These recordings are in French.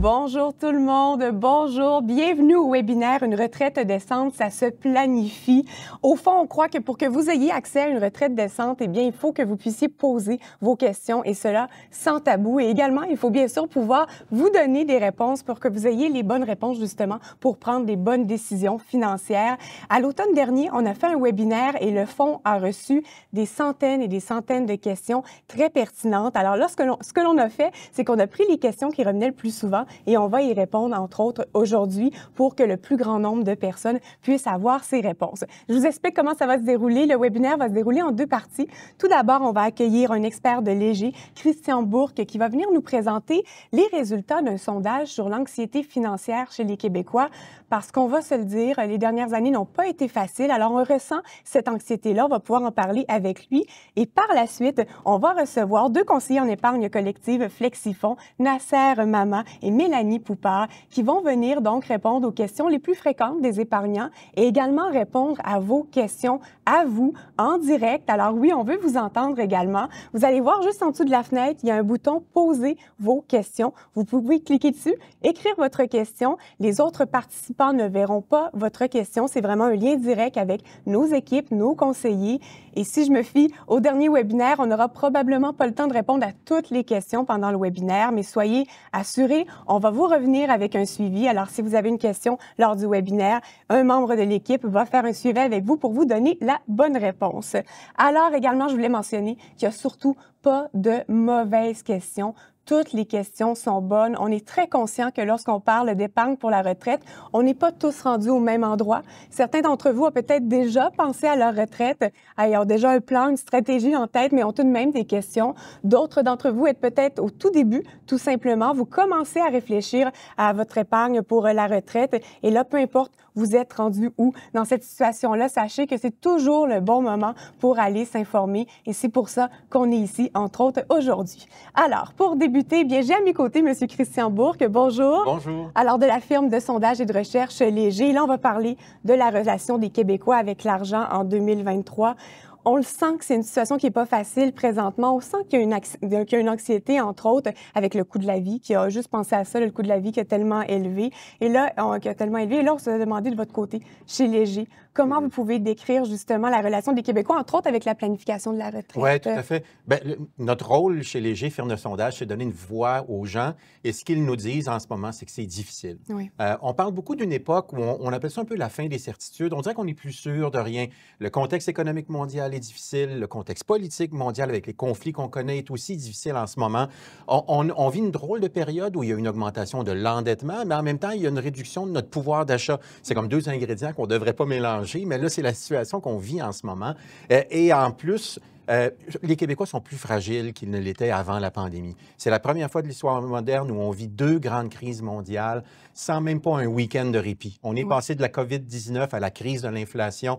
Bonjour tout le monde, bonjour, bienvenue au webinaire Une retraite décente, ça se planifie. Au fond, on croit que pour que vous ayez accès à une retraite décente, eh bien, il faut que vous puissiez poser vos questions et cela sans tabou. Et également, il faut bien sûr pouvoir vous donner des réponses pour que vous ayez les bonnes réponses justement pour prendre des bonnes décisions financières. À l'automne dernier, on a fait un webinaire et le fonds a reçu des centaines et des centaines de questions très pertinentes. Alors là, ce que l'on a fait, c'est qu'on a pris les questions qui revenaient le plus souvent, et on va y répondre, entre autres, aujourd'hui pour que le plus grand nombre de personnes puissent avoir ces réponses. Je vous explique comment ça va se dérouler. Le webinaire va se dérouler en deux parties. Tout d'abord, on va accueillir un expert de léger, Christian Bourque, qui va venir nous présenter les résultats d'un sondage sur l'anxiété financière chez les Québécois, parce qu'on va se le dire, les dernières années n'ont pas été faciles, alors on ressent cette anxiété-là, on va pouvoir en parler avec lui. Et par la suite, on va recevoir deux conseillers en épargne collective Flexifond, Nasser Mama et Mélanie Poupard qui vont venir donc répondre aux questions les plus fréquentes des épargnants et également répondre à vos questions à vous en direct. Alors oui, on veut vous entendre également. Vous allez voir juste en dessous de la fenêtre, il y a un bouton Poser vos questions. Vous pouvez cliquer dessus, écrire votre question. Les autres participants ne verront pas votre question. C'est vraiment un lien direct avec nos équipes, nos conseillers et si je me fie au dernier webinaire, on n'aura probablement pas le temps de répondre à toutes les questions pendant le webinaire, mais soyez assurés, on va vous revenir avec un suivi. Alors, si vous avez une question lors du webinaire, un membre de l'équipe va faire un suivi avec vous pour vous donner la bonne réponse. Alors, également, je voulais mentionner qu'il n'y a surtout pas de mauvaises questions toutes les questions sont bonnes. On est très conscient que lorsqu'on parle d'épargne pour la retraite, on n'est pas tous rendus au même endroit. Certains d'entre vous ont peut-être déjà pensé à leur retraite, ayant déjà un plan, une stratégie en tête, mais ont tout de même des questions. D'autres d'entre vous êtes peut-être au tout début, tout simplement. Vous commencez à réfléchir à votre épargne pour la retraite. Et là, peu importe vous êtes rendu où dans cette situation-là, sachez que c'est toujours le bon moment pour aller s'informer et c'est pour ça qu'on est ici, entre autres, aujourd'hui. Alors, pour débuter, bien, j'ai à mes côtés M. Christian Bourque. Bonjour. Bonjour. Alors, de la firme de sondage et de recherche Léger, là, on va parler de la relation des Québécois avec l'argent en 2023 on le sent que c'est une situation qui n'est pas facile présentement. On sent qu'il y, euh, y, a une anxiété, entre autres, avec le coût de la vie, qui a juste pensé à ça, le coût de la vie qui est tellement élevé. Et là, on, qui est tellement élevé. se demandé de votre côté, chez Léger, comment mm-hmm. vous pouvez décrire justement la relation des Québécois, entre autres avec la planification de la retraite? Oui, tout à fait. Bien, notre rôle chez Léger, firme de sondage, c'est donner une voix aux gens. Et ce qu'ils nous disent en ce moment, c'est que c'est difficile. Oui. Euh, on parle beaucoup d'une époque où on, on appelle ça un peu la fin des certitudes. On dirait qu'on n'est plus sûr de rien. Le contexte économique mondial, est difficile, le contexte politique mondial avec les conflits qu'on connaît est aussi difficile en ce moment. On, vit une drôle de période où il y a une augmentation de l'endettement, mais en même temps, il y a une réduction de notre pouvoir d'achat. C'est comme deux ingrédients qu'on ne devrait pas mélanger, mais là, c'est la situation qu'on vit en ce moment. Euh, et en plus, euh, les Québécois sont plus fragiles qu'ils ne l'étaient avant la pandémie. C'est la première fois de l'histoire moderne où on vit deux grandes crises mondiales sans même pas un week-end de répit. On est passé de la COVID-19 à la crise de l'inflation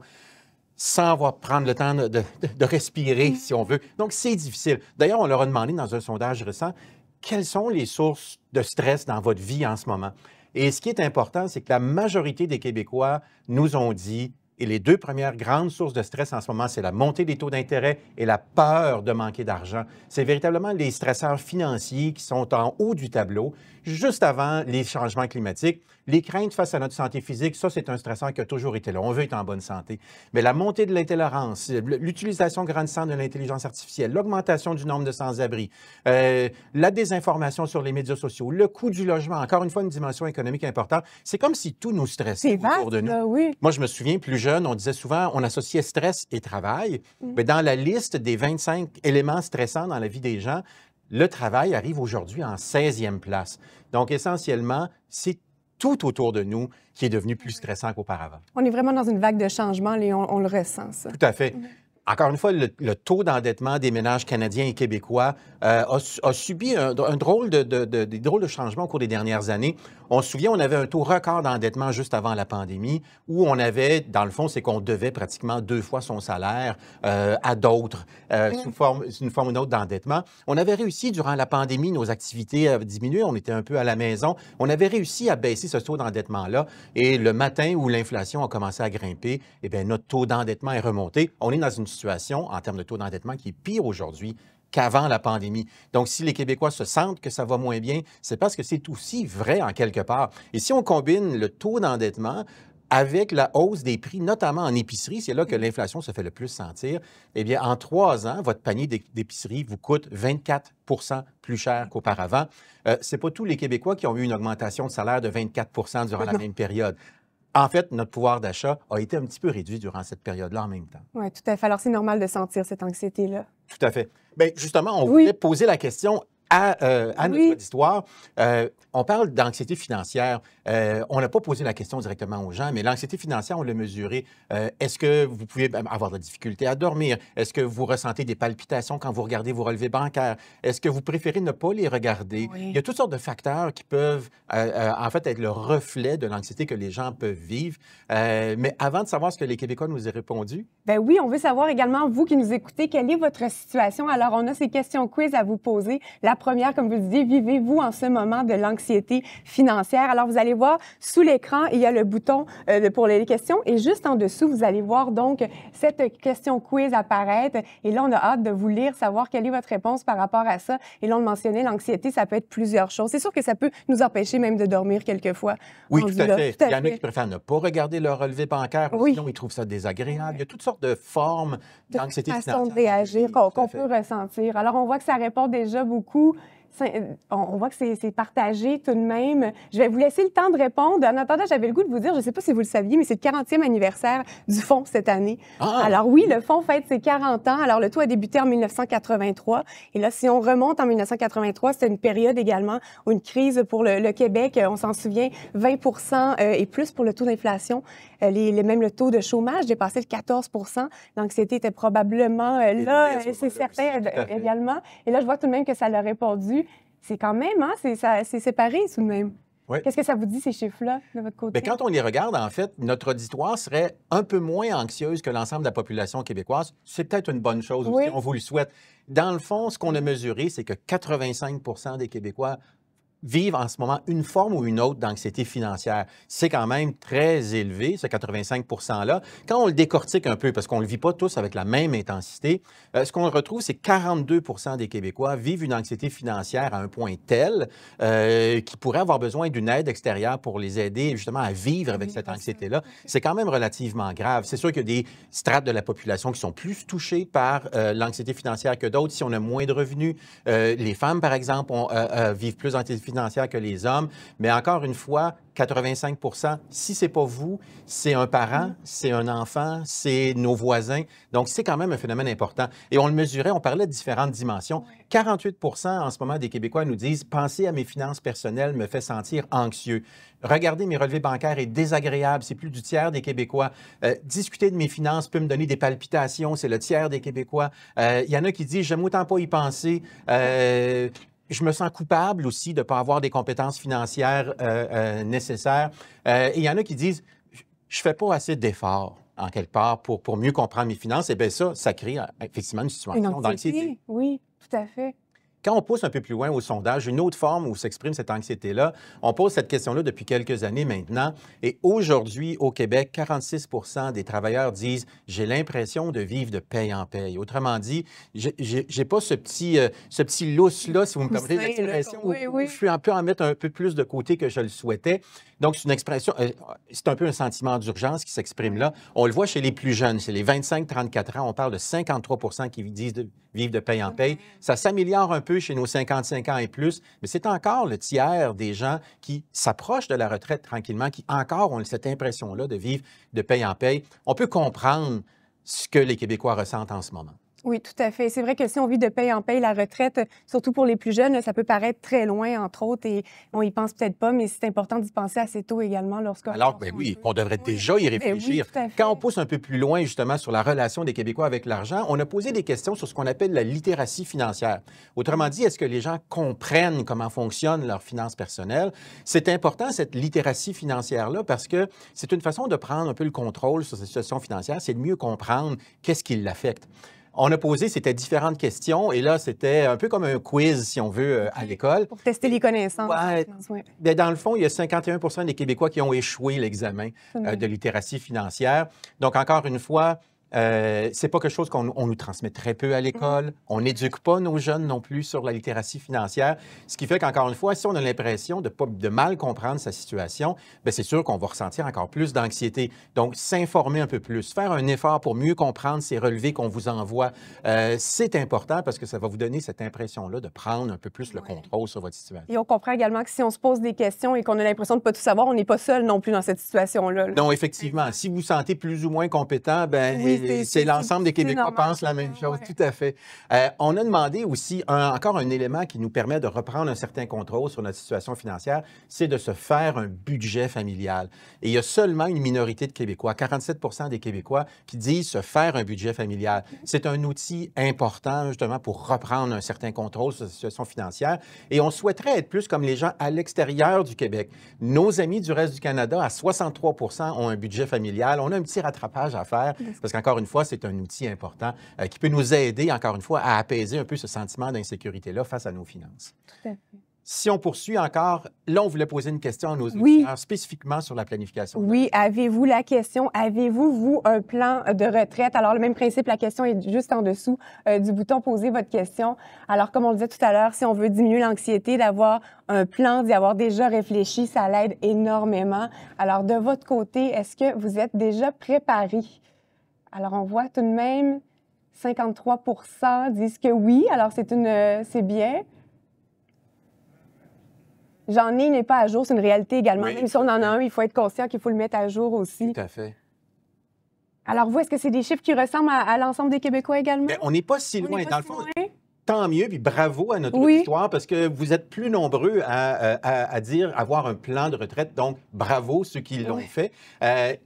sans avoir prendre le temps de, de respirer, mm. si on veut. Donc, c'est difficile. D'ailleurs, on leur a demandé dans un sondage récent quelles sont les sources de stress dans votre vie en ce moment. Et ce qui est important, c'est que la majorité des Québécois nous ont dit, et les deux premières grandes sources de stress en ce moment, c'est la montée des taux d'intérêt et la peur de manquer d'argent. C'est véritablement les stresseurs financiers qui sont en haut du tableau, juste avant les changements climatiques. Les craintes face à notre santé physique, ça, c'est un stressant qui a toujours été là. On veut être en bonne santé. Mais la montée de l'intolérance, l'utilisation grandissante de l'intelligence artificielle, l'augmentation du nombre de sans-abri, euh, la désinformation sur les médias sociaux, le coût du logement, encore une fois, une dimension économique importante, c'est comme si tout nous stressait autour de nous. oui. Moi, je me souviens, plus jeune, on disait souvent, on associait stress et travail. Mm. Mais dans la liste des 25 éléments stressants dans la vie des gens, le travail arrive aujourd'hui en 16e place. Donc, essentiellement, c'est tout autour de nous qui est devenu plus stressant qu'auparavant. On est vraiment dans une vague de changement et on, le ressent, ça. Tout à fait. Mm-hmm. Encore une fois, le taux d'endettement des ménages canadiens et québécois euh, a, subi un, drôle de, de, de, des drôles de changements au cours des dernières années. On se souvient, on avait un taux record d'endettement juste avant la pandémie, où on avait, dans le fond, c'est qu'on devait pratiquement deux fois son salaire euh, à d'autres, euh, mmh. sous une forme ou une autre d'endettement. On avait réussi, durant la pandémie, nos activités avaient diminué, on était un peu à la maison. On avait réussi à baisser ce taux d'endettement-là. Et le matin où l'inflation a commencé à grimper, eh bien, notre taux d'endettement est remonté. On est dans une situation, en termes de taux d'endettement, qui est pire aujourd'hui qu'avant la pandémie. Donc, si les Québécois se sentent que ça va moins bien, c'est parce que c'est aussi vrai en quelque part. Et si on combine le taux d'endettement, avec la hausse des prix, notamment en épicerie, c'est là que mm. l'inflation se fait le plus sentir, eh bien, en trois ans, votre panier d'épicerie vous coûte 24 plus cher qu'auparavant. Euh, c'est ce pas tous les Québécois qui ont eu une augmentation de salaire de 24 durant la même période en fait, notre pouvoir d'achat a été un petit peu réduit durant cette période-là en même temps. Oui, tout à fait. Alors, c'est normal de sentir cette anxiété-là. Tout à fait. Bien, justement, on voulait poser la question à, euh, à ah notre histoire, euh, on parle d'anxiété financière. Euh, on n'a pas posé la question directement aux gens, mais l'anxiété financière, on l'a mesurée. Euh, est-ce que vous pouvez avoir de la difficulté à dormir? Est-ce que vous ressentez des palpitations quand vous regardez vos relevés bancaires? Est-ce que vous préférez ne pas les regarder? Il y a toutes sortes de facteurs qui peuvent, en fait, être le reflet de l'anxiété que les gens peuvent vivre. mais avant de savoir ce que les Québécois nous ont répondu... Ben oui, on veut savoir également, vous qui nous écoutez, quelle est votre situation. Alors, on a ces questions quiz à vous poser. La première, comme vous le disiez, vivez-vous en ce moment de l'anxiété financière. Alors, vous allez voir, sous l'écran, il y a le bouton euh, pour les questions et juste en dessous, vous allez voir donc cette question quiz apparaître. Et là, on a hâte de vous lire, savoir quelle est votre réponse par rapport à ça. Et là, on mentionnait l'anxiété, ça peut être plusieurs choses. C'est sûr que ça peut nous empêcher même de dormir quelquefois. Oui, tout à, fait. Il y en a qui préfèrent ne pas regarder leur relevé bancaire, oui. sinon ils trouvent ça désagréable. Il y a toutes sortes de formes d'anxiété financière. de réagir qu'on peut ressentir. Alors, on voit que ça répond déjà beaucoup. Euh, on voit que c'est partagé tout de même. Je vais vous laisser le temps de répondre. En attendant, j'avais le goût de vous dire, je ne sais pas si vous le saviez, mais c'est le 40e anniversaire du Fonds cette année. Ah! Alors oui, le Fonds fête ses 40 ans. Alors le tout a débuté en 1983. Et là, si on remonte en 1983, c'était une période également où une crise pour le, le Québec, euh, on s'en souvient, 20 euh, et plus pour le taux d'inflation euh, les, les, même le taux de chômage dépassait le 14 L'anxiété était probablement euh, là, euh, c'est certain également. Et là, je vois tout de même que ça l'a répondu. C'est quand même, hein, c'est séparé tout de même. Qu'est-ce que ça vous dit, ces chiffres-là, de votre côté? Ben, quand on les regarde, en fait, notre auditoire serait un peu moins anxieuse que l'ensemble de la population québécoise. C'est peut-être une bonne chose on vous le souhaite. Dans le fond, ce qu'on a mesuré, c'est que 85 des Québécois vivent en ce moment une forme ou une autre d'anxiété financière. C'est quand même très élevé, ce 85 %-là. Quand on le décortique un peu, parce qu'on ne le vit pas tous avec la même intensité, euh, ce qu'on retrouve, c'est 42 des Québécois vivent une anxiété financière à un point tel euh, qu'ils pourraient avoir besoin d'une aide extérieure pour les aider justement à vivre avec cette anxiété-là. C'est quand même relativement grave. C'est sûr qu'il y a des strates de la population qui sont plus touchées par euh, l'anxiété financière que d'autres. Si on a moins de revenus, les femmes, par exemple, vivent plus d'anxiété financière que les hommes. Mais encore une fois, 85 si c'est pas vous, c'est un parent, mm. c'est un enfant, c'est nos voisins. Donc, c'est quand même un phénomène important. Et on le mesurait, on parlait de différentes dimensions. 48 en ce moment des Québécois nous disent penser à mes finances personnelles me fait sentir anxieux. Regarder mes relevés bancaires est désagréable, c'est plus du tiers des Québécois. Euh, discuter de mes finances peut me donner des palpitations, c'est le tiers des Québécois. Euh, il y en a qui disent j'aime autant pas y penser. Euh, je me sens coupable aussi de ne pas avoir des compétences financières euh, euh, nécessaires. Euh, il y en a qui disent, je ne fais pas assez d'efforts en quelque part, pour, pour mieux comprendre mes finances, et eh bien ça, ça crée effectivement une situation d'anxiété. Oui, tout à fait. Quand on pousse un peu plus loin au sondage, une autre forme où s'exprime cette anxiété-là, on pose cette question-là depuis quelques années maintenant. Et aujourd'hui, au Québec, 46 des travailleurs disent J'ai l'impression de vivre de paye en paye. Autrement dit, j'ai pas ce petit, euh, ce petit lousse-là, si vous me permettez l'expression, oui, oui. je suis un peu en mettre un peu plus de côté que je le souhaitais. Donc, c'est une expression, euh, c'est un peu un sentiment d'urgence qui s'exprime là. On le voit chez les plus jeunes, chez les 25-34 ans, on parle de 53 qui disent de vivre de ah paye en paye. Ça s'améliore un peu chez nos 55 ans et plus, mais c'est encore le tiers des gens qui s'approchent de la retraite tranquillement, qui encore ont cette impression-là de vivre de paye en paye. On peut comprendre ce que les Québécois ressentent en ce moment. Oui, tout à fait. C'est vrai que si on vit de paye en paye, la retraite, surtout pour les plus jeunes, ça peut paraître très loin, entre autres, et on y pense peut-être pas, mais c'est important d'y penser assez tôt également lorsqu'on... Alors, ben, ben oui, on devrait déjà y réfléchir. Quand on pousse un peu plus loin, justement, sur la relation des Québécois avec l'argent, on a posé des questions sur ce qu'on appelle la littératie financière. Autrement dit, est-ce que les gens comprennent comment fonctionnent leurs finances personnelles? C'est important, cette littératie financière-là, parce que c'est une façon de prendre un peu le contrôle sur sa situation financière, c'est de mieux comprendre qu'est-ce qui l'affecte on a posé, c'était différentes questions. Et là, c'était un peu comme un quiz, si on veut, euh, à l'école. Pour tester les connaissances. dans le fond, il y a 51 des Québécois qui ont échoué l'examen euh, de littératie financière. Donc, encore une fois, euh, c'est pas quelque chose qu'on nous transmet très peu à mmh. l'école. On n'éduque pas nos jeunes non plus sur la littératie financière. Ce qui fait qu'encore une fois, si on a l'impression de, de mal comprendre sa situation, ben, c'est sûr qu'on va ressentir encore plus d'anxiété. Donc, s'informer un peu plus, faire un effort pour mieux comprendre ces relevés qu'on vous envoie, euh, c'est important parce que ça va vous donner cette impression-là de prendre un peu plus le contrôle sur votre situation. Et on comprend également que si on se pose des questions et qu'on a l'impression de ne pas tout savoir, on n'est pas seul non plus dans cette situation-là. Non, effectivement. Si vous vous sentez plus ou moins compétent, ben oui c'est, l'ensemble des Québécois pensent la même chose, tout à fait. Euh, on a demandé aussi encore un élément qui nous permet de reprendre un certain contrôle sur notre situation financière, c'est de se faire un budget familial. Et il y a seulement une minorité de Québécois, 47 des Québécois, qui disent se faire un budget familial. C'est un outil important justement pour reprendre un certain contrôle sur la situation financière. Et on souhaiterait être plus comme les gens à l'extérieur du Québec. Nos amis du reste du Canada, à 63 ont un budget familial. On a un petit rattrapage à faire parce qu'encore encore une fois, c'est un outil important euh, qui peut nous aider, encore une fois, à apaiser un peu ce sentiment d'insécurité-là face à nos finances. Si on poursuit encore, là, on voulait poser une question à nos oui. spécifiquement sur la planification. Oui, avez-vous la question, avez-vous, vous, un plan de retraite? Alors, le même principe, la question est juste en dessous euh, du bouton poser votre question. Alors, comme on le disait tout à l'heure, si on veut diminuer l'anxiété, d'avoir un plan, d'y avoir déjà réfléchi, ça l'aide énormément. Alors, de votre côté, est-ce que vous êtes déjà préparé? Alors, on voit tout de même 53 disent que oui. Alors, c'est une, euh, c'est bien. J'en ai, n'est pas à jour. C'est une réalité également. Même si on en a un, il faut être conscient qu'il faut le mettre à jour aussi. Tout à fait. Alors, vous, est-ce que c'est des chiffres qui ressemblent à, l'ensemble des Québécois également? Ben, on n'est pas si loin. est dans le fond, tant mieux, puis bravo à notre auditoire, parce que vous êtes plus nombreux euh, à, à, dire avoir un plan de retraite. Donc, bravo ceux qui l'ont fait.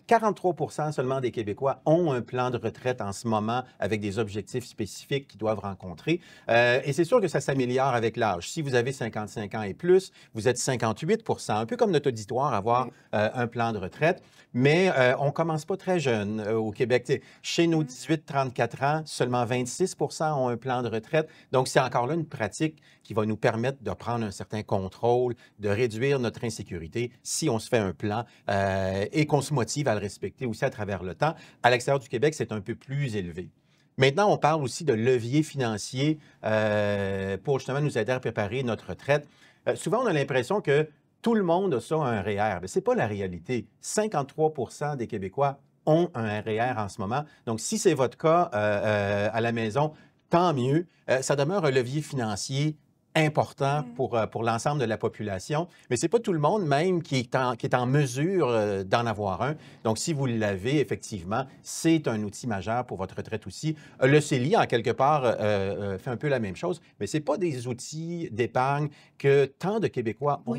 43 euh, seulement des Québécois ont un plan de retraite en ce moment avec des objectifs spécifiques qu'ils doivent rencontrer. Euh, et c'est sûr que ça s'améliore avec l'âge. Si vous avez 55 ans et plus, vous êtes 58 un peu comme notre auditoire, avoir un plan de retraite. Mais on commence pas très jeune au Québec. chez nos 18-34 ans, seulement 26 ont un plan de retraite. Donc, c'est encore là une pratique qui va nous permettre de prendre un certain contrôle, de réduire notre insécurité si on se fait un plan euh, et qu'on se motive à le respecter aussi à travers le temps. À l'extérieur du Québec, c'est un peu plus élevé. Maintenant, on parle aussi de levier financier euh, pour justement nous aider à préparer notre retraite. Euh, souvent, on a l'impression que tout le monde a ça, un REER. E mais ce n'est pas la réalité. 53 des Québécois ont un REER e en ce moment. Donc, si c'est votre cas à la maison, tant mieux. Euh, ça demeure un levier financier important mm. pour, euh, pour l'ensemble de la population, mais ce n'est pas tout le monde même qui est en, qui est en mesure euh, d'en avoir un. Donc, si vous l'avez, effectivement, c'est un outil majeur pour votre retraite aussi. Le CELI, en quelque part, fait un peu la même chose, mais ce n'est pas des outils d'épargne que tant de Québécois ont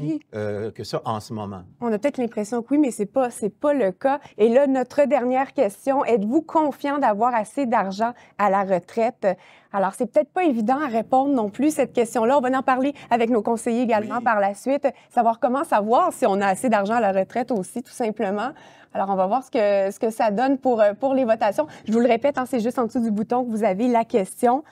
que ça en ce moment. On a peut-être l'impression que oui, mais ce n'est c'est pas le cas. Et là, notre dernière question, êtes-vous confiant d'avoir assez d'argent à la retraite? Alors, c'est peut-être pas évident à répondre non plus cette question-là. On va en parler avec nos conseillers également par la suite, savoir comment savoir si on a assez d'argent à la retraite aussi, tout simplement. Alors, on va voir ce que, ça donne euh, pour, les votations. Je vous le répète, hein, c'est juste en dessous du bouton que vous avez la question.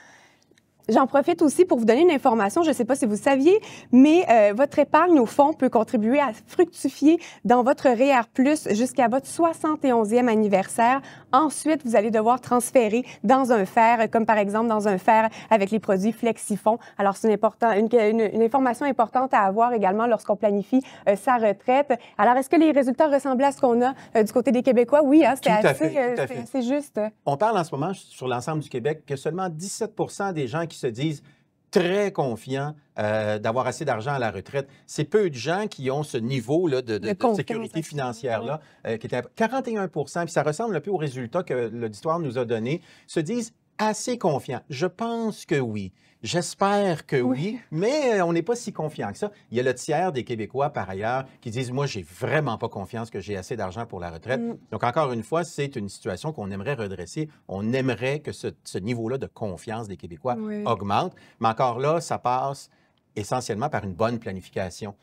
J'en profite aussi pour vous donner une information. Je ne sais pas si vous saviez, mais euh, votre épargne au fond peut contribuer à fructifier dans votre REER e Plus jusqu'à votre 71e anniversaire. Ensuite, vous allez devoir transférer dans un fer, euh, comme par exemple dans un fer avec les produits Flexifond. Alors, c'est une, une, information importante à avoir également lorsqu'on planifie euh, sa retraite. Alors, est-ce que les résultats ressemblent à ce qu'on a du côté des Québécois? Oui, c'est assez, juste. On parle en ce moment sur l'ensemble du Québec que seulement 17 des gens qui se disent très confiants euh, d'avoir assez d'argent à la retraite. C'est peu de gens qui ont ce niveau là, de, sécurité financière-là, euh, qui était 41 puis ça ressemble un peu au résultat que l'auditoire nous a donné, se disent assez confiants. Je pense que oui. J'espère que oui, mais euh, on n'est pas si confiant que ça. Il y a le tiers des Québécois, par ailleurs, qui disent Moi, j'ai vraiment pas confiance que j'ai assez d'argent pour la retraite. Mm. Donc, encore une fois, c'est une situation qu'on aimerait redresser. On aimerait que ce, niveau-là de confiance des Québécois augmente. Mais encore là, ça passe essentiellement par une bonne planification.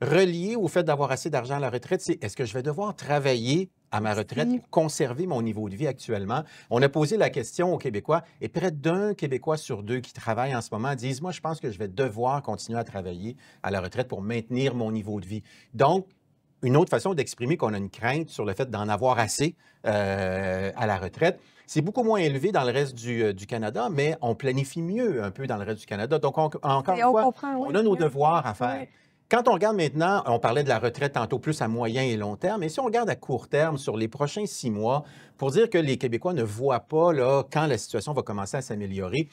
Relié au fait d'avoir assez d'argent à la retraite, c'est est-ce que je vais devoir travailler à ma retraite, conserver mon niveau de vie actuellement. On a posé la question aux Québécois et près d'un Québécois sur deux qui travaille en ce moment disent, moi, je pense que je vais devoir continuer à travailler à la retraite pour maintenir mon niveau de vie. Donc, une autre façon d'exprimer qu'on a une crainte sur le fait d'en avoir assez euh, à la retraite. C'est beaucoup moins élevé dans le reste euh, du, Canada, mais on planifie mieux un peu dans le reste du Canada. Donc, encore une fois, on a nos devoirs à faire. Quand on regarde maintenant, on parlait de la retraite tantôt plus à moyen et long terme, mais si on regarde à court terme sur les prochains six mois, pour dire que les Québécois ne voient pas là, quand la situation va commencer à s'améliorer,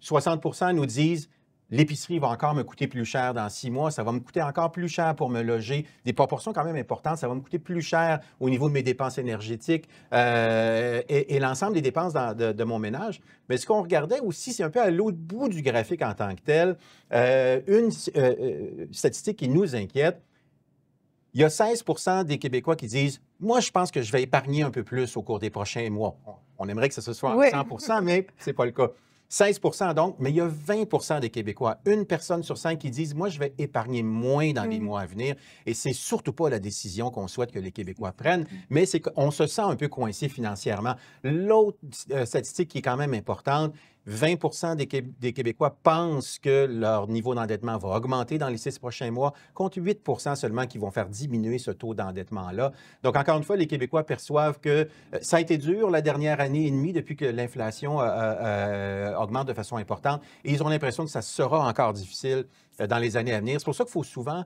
60 nous disent l'épicerie va encore me coûter plus cher dans six mois, ça va me coûter encore plus cher pour me loger, des proportions quand même importantes, ça va me coûter plus cher au niveau de mes dépenses énergétiques euh, et, l'ensemble des dépenses de, mon ménage. Mais ce qu'on regardait aussi, c'est un peu à l'autre bout du graphique en tant que tel, euh, une euh, statistique qui nous inquiète. Il y a 16 des Québécois qui disent Moi, je pense que je vais épargner un peu plus au cours des prochains mois. On aimerait que ce soit à 100 mais ce n'est pas le cas. 16 donc, mais il y a 20 des Québécois, une personne sur cinq qui disent Moi, je vais épargner moins dans les mm. mois à venir. Et c'est surtout pas la décision qu'on souhaite que les Québécois mm. prennent, mais c'est qu'on se sent un peu coincé financièrement. L'autre euh, statistique qui est quand même importante, 20 des, Québécois pensent que leur niveau d'endettement va augmenter dans les six prochains mois, contre 8 seulement qui vont faire diminuer ce taux d'endettement-là. Donc, encore une fois, les Québécois perçoivent que euh, ça a été dur la dernière année et demie depuis que l'inflation euh, euh, augmente de façon importante et ils ont l'impression que ça sera encore difficile dans les années à venir. C'est pour ça qu'il faut souvent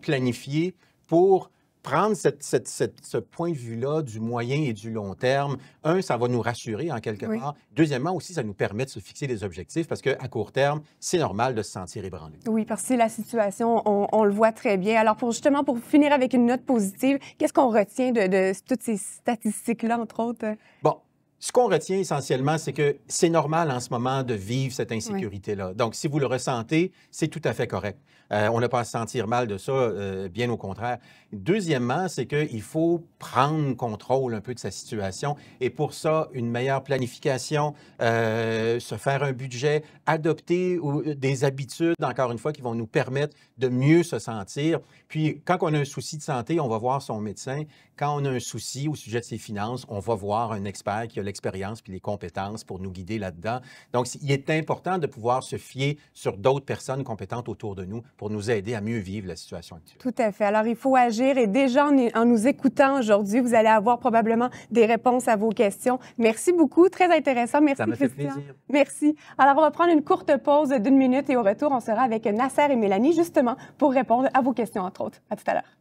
planifier pour prendre ce point de vue-là du moyen et du long terme, un, ça va nous rassurer en quelque part. Deuxièmement, aussi, ça nous permet de se fixer des objectifs parce qu'à court terme, c'est normal de se sentir ébranlé. Oui, parce que la situation, on, le voit très bien. Alors, pour justement, pour finir avec une note positive, qu'est-ce qu'on retient de, toutes ces statistiques-là, entre autres? Bon, ce qu'on retient essentiellement, c'est que c'est normal en ce moment de vivre cette insécurité-là. Donc, si vous le ressentez, c'est tout à fait correct. Euh, on n'a pas à se sentir mal de ça, euh, bien au contraire. Deuxièmement, c'est qu'il faut prendre contrôle un peu de sa situation et pour ça, une meilleure planification, euh, se faire un budget, adopter des habitudes, encore une fois, qui vont nous permettre de mieux se sentir. Puis, quand on a un souci de santé, on va voir son médecin. Quand on a un souci au sujet de ses finances, on va voir un expert qui a l'expérience puis les compétences pour nous guider là-dedans. Donc, il est important de pouvoir se fier sur d'autres personnes compétentes autour de nous pour nous aider à mieux vivre la situation actuelle. Tout à fait. Alors, il faut agir et déjà en, nous écoutant aujourd'hui, vous allez avoir probablement des réponses à vos questions. Merci beaucoup, très intéressant. Merci, Ça Christian. Fait plaisir. Merci. Alors, on va prendre une courte pause d'une minute et au retour, on sera avec Nasser et Mélanie justement pour répondre à vos questions, entre autres. À tout à l'heure.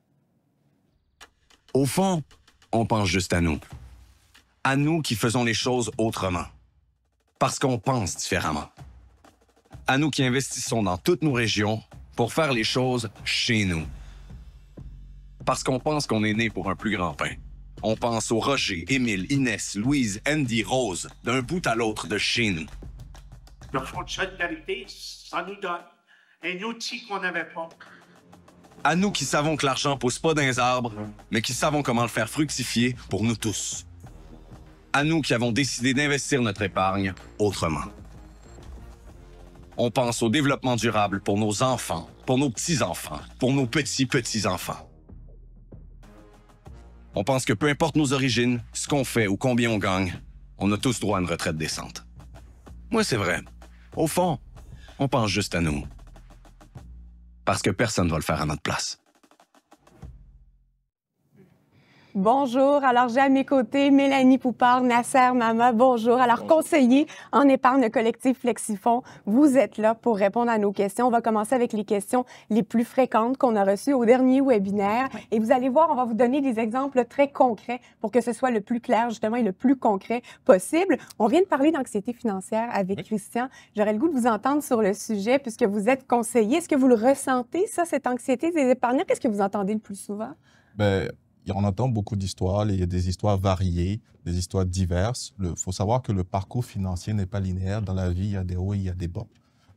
Au fond, on pense juste à nous. À nous qui faisons les choses autrement. Parce qu'on pense différemment. À nous qui investissons dans toutes nos régions pour faire les choses chez nous. Parce qu'on pense qu'on est né pour un plus grand pain. On pense au Roger, Émile, Inès, Louise, Andy, Rose, d'un bout à l'autre de chez nous. Le de ça nous donne un outil qu'on n'avait pas. À nous qui savons que l'argent pousse pas dans les arbres, mais qui savons comment le faire fructifier pour nous tous. À nous qui avons décidé d'investir notre épargne autrement on pense au développement durable pour nos enfants, pour nos petits-enfants, pour nos petits-petits-enfants. On pense que peu importe nos origines, ce qu'on fait ou combien on gagne, on a tous droit à une retraite décente. Moi, c'est vrai. Au fond, on pense juste à nous. Parce que personne ne va le faire à notre place. Bonjour. Alors, j'ai à mes côtés Mélanie Poupard, Nasser Mama. Bonjour. Alors, conseiller en épargne collective Flexifon, vous êtes là pour répondre à nos questions. On va commencer avec les questions les plus fréquentes qu'on a reçues au dernier webinaire. Et vous allez voir, on va vous donner des exemples très concrets pour que ce soit le plus clair, justement, et le plus concret possible. On vient de parler d'anxiété financière avec Christian. J'aurais le goût de vous entendre sur le sujet puisque vous êtes conseiller. Est-ce que vous le ressentez, ça, cette anxiété des épargnants? Qu'est-ce que vous entendez le plus souvent? Bien, on entend beaucoup d'histoires, il y a des histoires variées, des histoires diverses. Il faut savoir que le parcours financier n'est pas linéaire. Dans la vie, il y a des hauts, il y a des bas.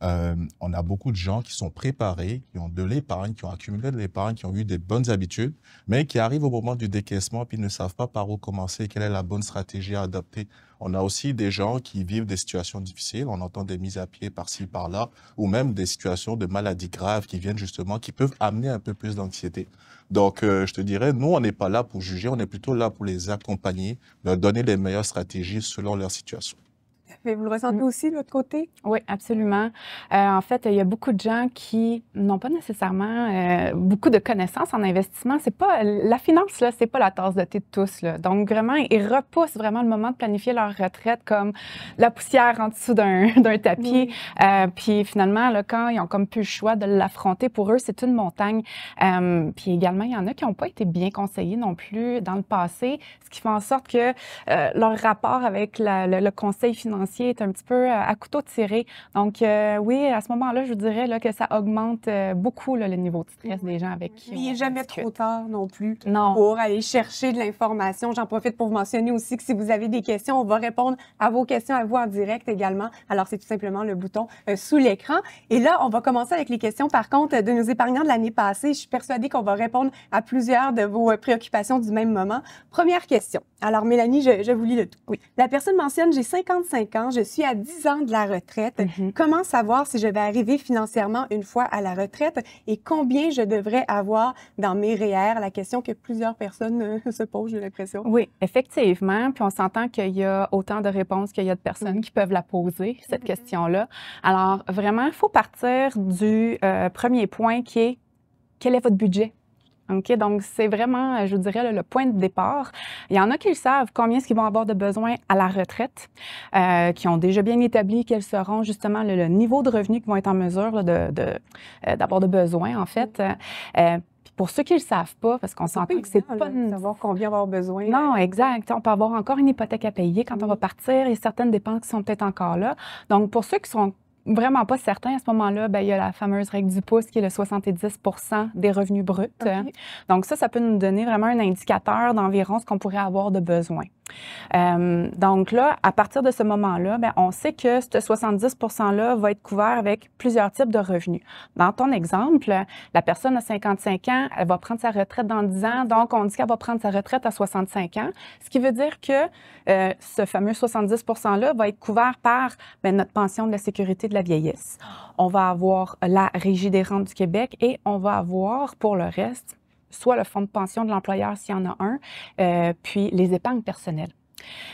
Euh, on a beaucoup de gens qui sont préparés, qui ont de l'épargne, qui ont accumulé de l'épargne, qui ont eu des bonnes habitudes, mais qui arrivent au moment du décaissement puis ne savent pas par où commencer, quelle est la bonne stratégie à adopter. On a aussi des gens qui vivent des situations difficiles. On entend des mises à pied par-ci, par-là, ou même des situations de maladies graves qui viennent justement, qui peuvent amener un peu plus d'anxiété. Donc, euh, je te dirais, nous, on n'est pas là pour juger, on est plutôt là pour les accompagner, leur donner les meilleures stratégies selon leur situation. Mais vous le ressentez aussi de l'autre côté? Oui, absolument. Euh, en fait, il y a beaucoup de gens qui n'ont pas nécessairement euh, beaucoup de connaissances en investissement. C'est pas la finance, là, c'est pas la tasse de thé de tous. Donc, vraiment, ils repoussent vraiment le moment de planifier leur retraite comme la poussière en dessous d'un tapis. Euh, puis finalement, là, quand ils ont comme plus le choix de l'affronter, pour eux, c'est une montagne. puis également, il y en a qui n'ont pas été bien conseillés non plus dans le passé, ce qui fait en sorte que leur rapport avec le conseil financier est un petit peu euh, à couteau tiré. Donc, euh, oui, à ce moment-là, je vous dirais là, que ça augmente euh, beaucoup le niveau de stress des gens avec qui. Il n'est jamais trop tard non plus non. pour aller chercher de l'information. J'en profite pour vous mentionner aussi que si vous avez des questions, on va répondre à vos questions à vous en direct également. Alors, c'est tout simplement le bouton sous l'écran. Et là, on va commencer avec les questions, par contre, de nos épargnants de l'année passée. Je suis persuadée qu'on va répondre à plusieurs de vos préoccupations du même moment. Première question. Alors, Mélanie, je, je vous lis le tout. Oui. La personne mentionne, j'ai 55 ans je suis à 10 ans de la retraite. Mm-hmm. Comment savoir si je vais arriver financièrement une fois à la retraite et combien je devrais avoir dans mes REER? E la question que plusieurs personnes euh, se posent, j'ai l'impression. Oui, effectivement. Puis on s'entend qu'il y a autant de réponses qu'il y a de personnes mm-hmm. qui peuvent la poser, cette mm-hmm. question-là. Alors, vraiment, il faut partir du euh, premier point qui est quel est votre budget? OK? Donc, c'est vraiment, euh, je dirais, le, point de départ. Il y en a qui le savent, combien ce qu'ils vont avoir de besoins à la retraite, euh, qui ont déjà bien établi quels seront justement le, niveau de revenus qu'ils vont être en mesure de, euh, d'avoir de, besoins, en fait. Mm-hmm. pour ceux qui ne le savent pas, parce qu'on s'entend que c'est pas... Une... savoir combien avoir besoin. Non, exact. On peut avoir encore une hypothèque à payer quand on va mm-hmm. partir et certaines dépenses qui sont peut-être encore là. Donc, pour ceux qui sont vraiment pas certain. À ce moment-là, ben, il y a la fameuse règle du pouce qui est le 70 des revenus bruts. Donc ça, ça peut nous donner vraiment un indicateur d'environ ce qu'on pourrait avoir de besoin. Euh, donc là, à partir de ce moment-là, ben, on sait que ce 70 %-là va être couvert avec plusieurs types de revenus. Dans ton exemple, la personne à 55 ans, elle va prendre sa retraite dans 10 ans, donc on dit qu'elle va prendre sa retraite à 65 ans, ce qui veut dire que euh, ce fameux 70 %-là va être couvert par ben, notre pension de la sécurité de la vieillesse. On va avoir la Régie des rentes du Québec et on va avoir pour le reste soit le fonds de pension de l'employeur s'il y en a un, euh, puis les épargnes personnelles.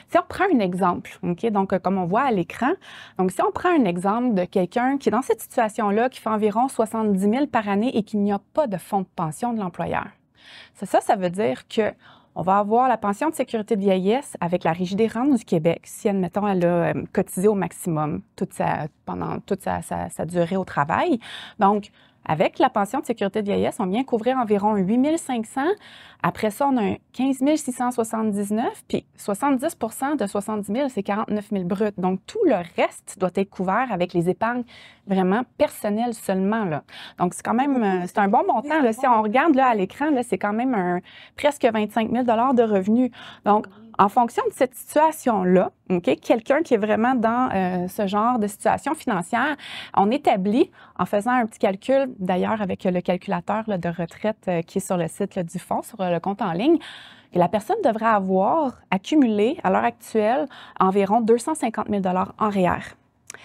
Si on prend un exemple, ok, donc euh, comme on voit à l'écran, donc si on prend un exemple de quelqu'un qui est dans cette situation-là, qui fait environ 70 000 par année et qu'il n'y a pas de fonds de pension de l'employeur, ça, ça veut dire que on va avoir la pension de sécurité de vieillesse avec la Régie des rentes du Québec, si, admettons, elle a euh, cotisé au maximum toute pendant toute sa, sa durée au travail. Donc, avec la pension de sécurité de vieillesse, on vient couvrir environ 8 500. Après ça, on a 15 679, puis 70 de 70 000, c'est 49 000 bruts. Donc, tout le reste doit être couvert avec les épargnes vraiment personnelles seulement. Donc, c'est quand même euh, c'est un bon montant. Si on regarde à l'écran, c'est quand même un, presque 25 000 de revenus. Donc, en fonction de cette situation-là, quelqu'un qui est vraiment dans euh, ce genre de situation financière, on établit, en faisant un petit calcul, d'ailleurs avec le calculateur de retraite euh, qui est sur le site du fonds, sur euh, le compte en ligne, que la personne devrait avoir accumulé à l'heure actuelle environ 250 000 en REER. E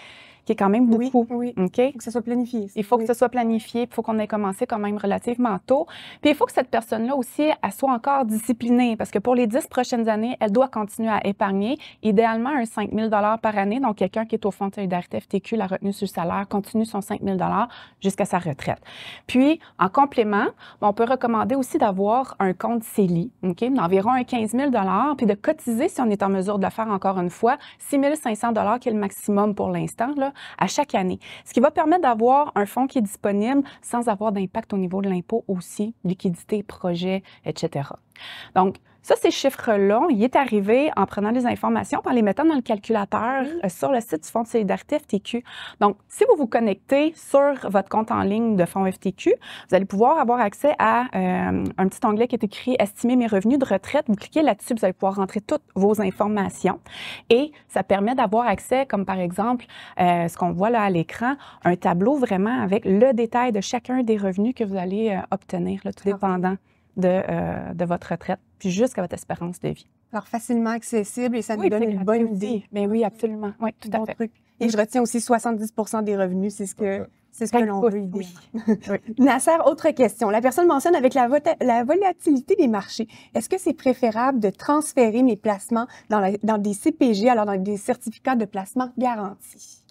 qui est quand même beaucoup. Oui, oui. Il faut que ça soit planifié. Il faut que ça soit planifié, il faut qu'on ait commencé quand même relativement tôt. Puis il faut que cette personne-là aussi, elle soit encore disciplinée, parce que pour les 10 prochaines années, elle doit continuer à épargner, idéalement un 5 000 par année. Donc, quelqu'un qui est au Fonds de solidarité FTQ, la retenue sur le salaire, continue son 5 000 jusqu'à sa retraite. Puis, en complément, ben, on peut recommander aussi d'avoir un compte CELI, OK? d'environ un 15 000 puis de cotiser, si on est en mesure de le faire encore une fois, 6 500 qui est le maximum pour l'instant, là, à chaque année, ce qui va permettre d'avoir un fonds qui est disponible sans avoir d'impact au niveau de l'impôt aussi, liquidité, projet, etc. Donc, ça, ces chiffres-là, il est arrivé en prenant les informations, en les mettant dans le calculateur mm-hmm. euh, sur le site du Fonds de solidarité FTQ. Donc, si vous vous connectez sur votre compte en ligne de Fonds FTQ, vous allez pouvoir avoir accès à euh, un petit onglet qui est écrit Estimer mes revenus de retraite. Vous cliquez là-dessus, vous allez pouvoir rentrer toutes vos informations et ça permet d'avoir accès, comme par exemple euh, ce qu'on voit là à l'écran, un tableau vraiment avec le détail de chacun des revenus que vous allez obtenir, tout dépendant de, euh, de votre retraite, puis jusqu'à votre espérance de vie. Alors, facilement accessible et ça nous donne une bonne idée. Mais ben oui, absolument. Oui, tout à fait. Et je retiens aussi 70 des revenus, c'est ce que. C'est ce que ben l'on veut oui. Nasser, autre question. La personne mentionne avec la, la volatilité des marchés, est-ce que c'est préférable de transférer mes placements dans, dans des CPG, alors dans des certificats de placement garantis?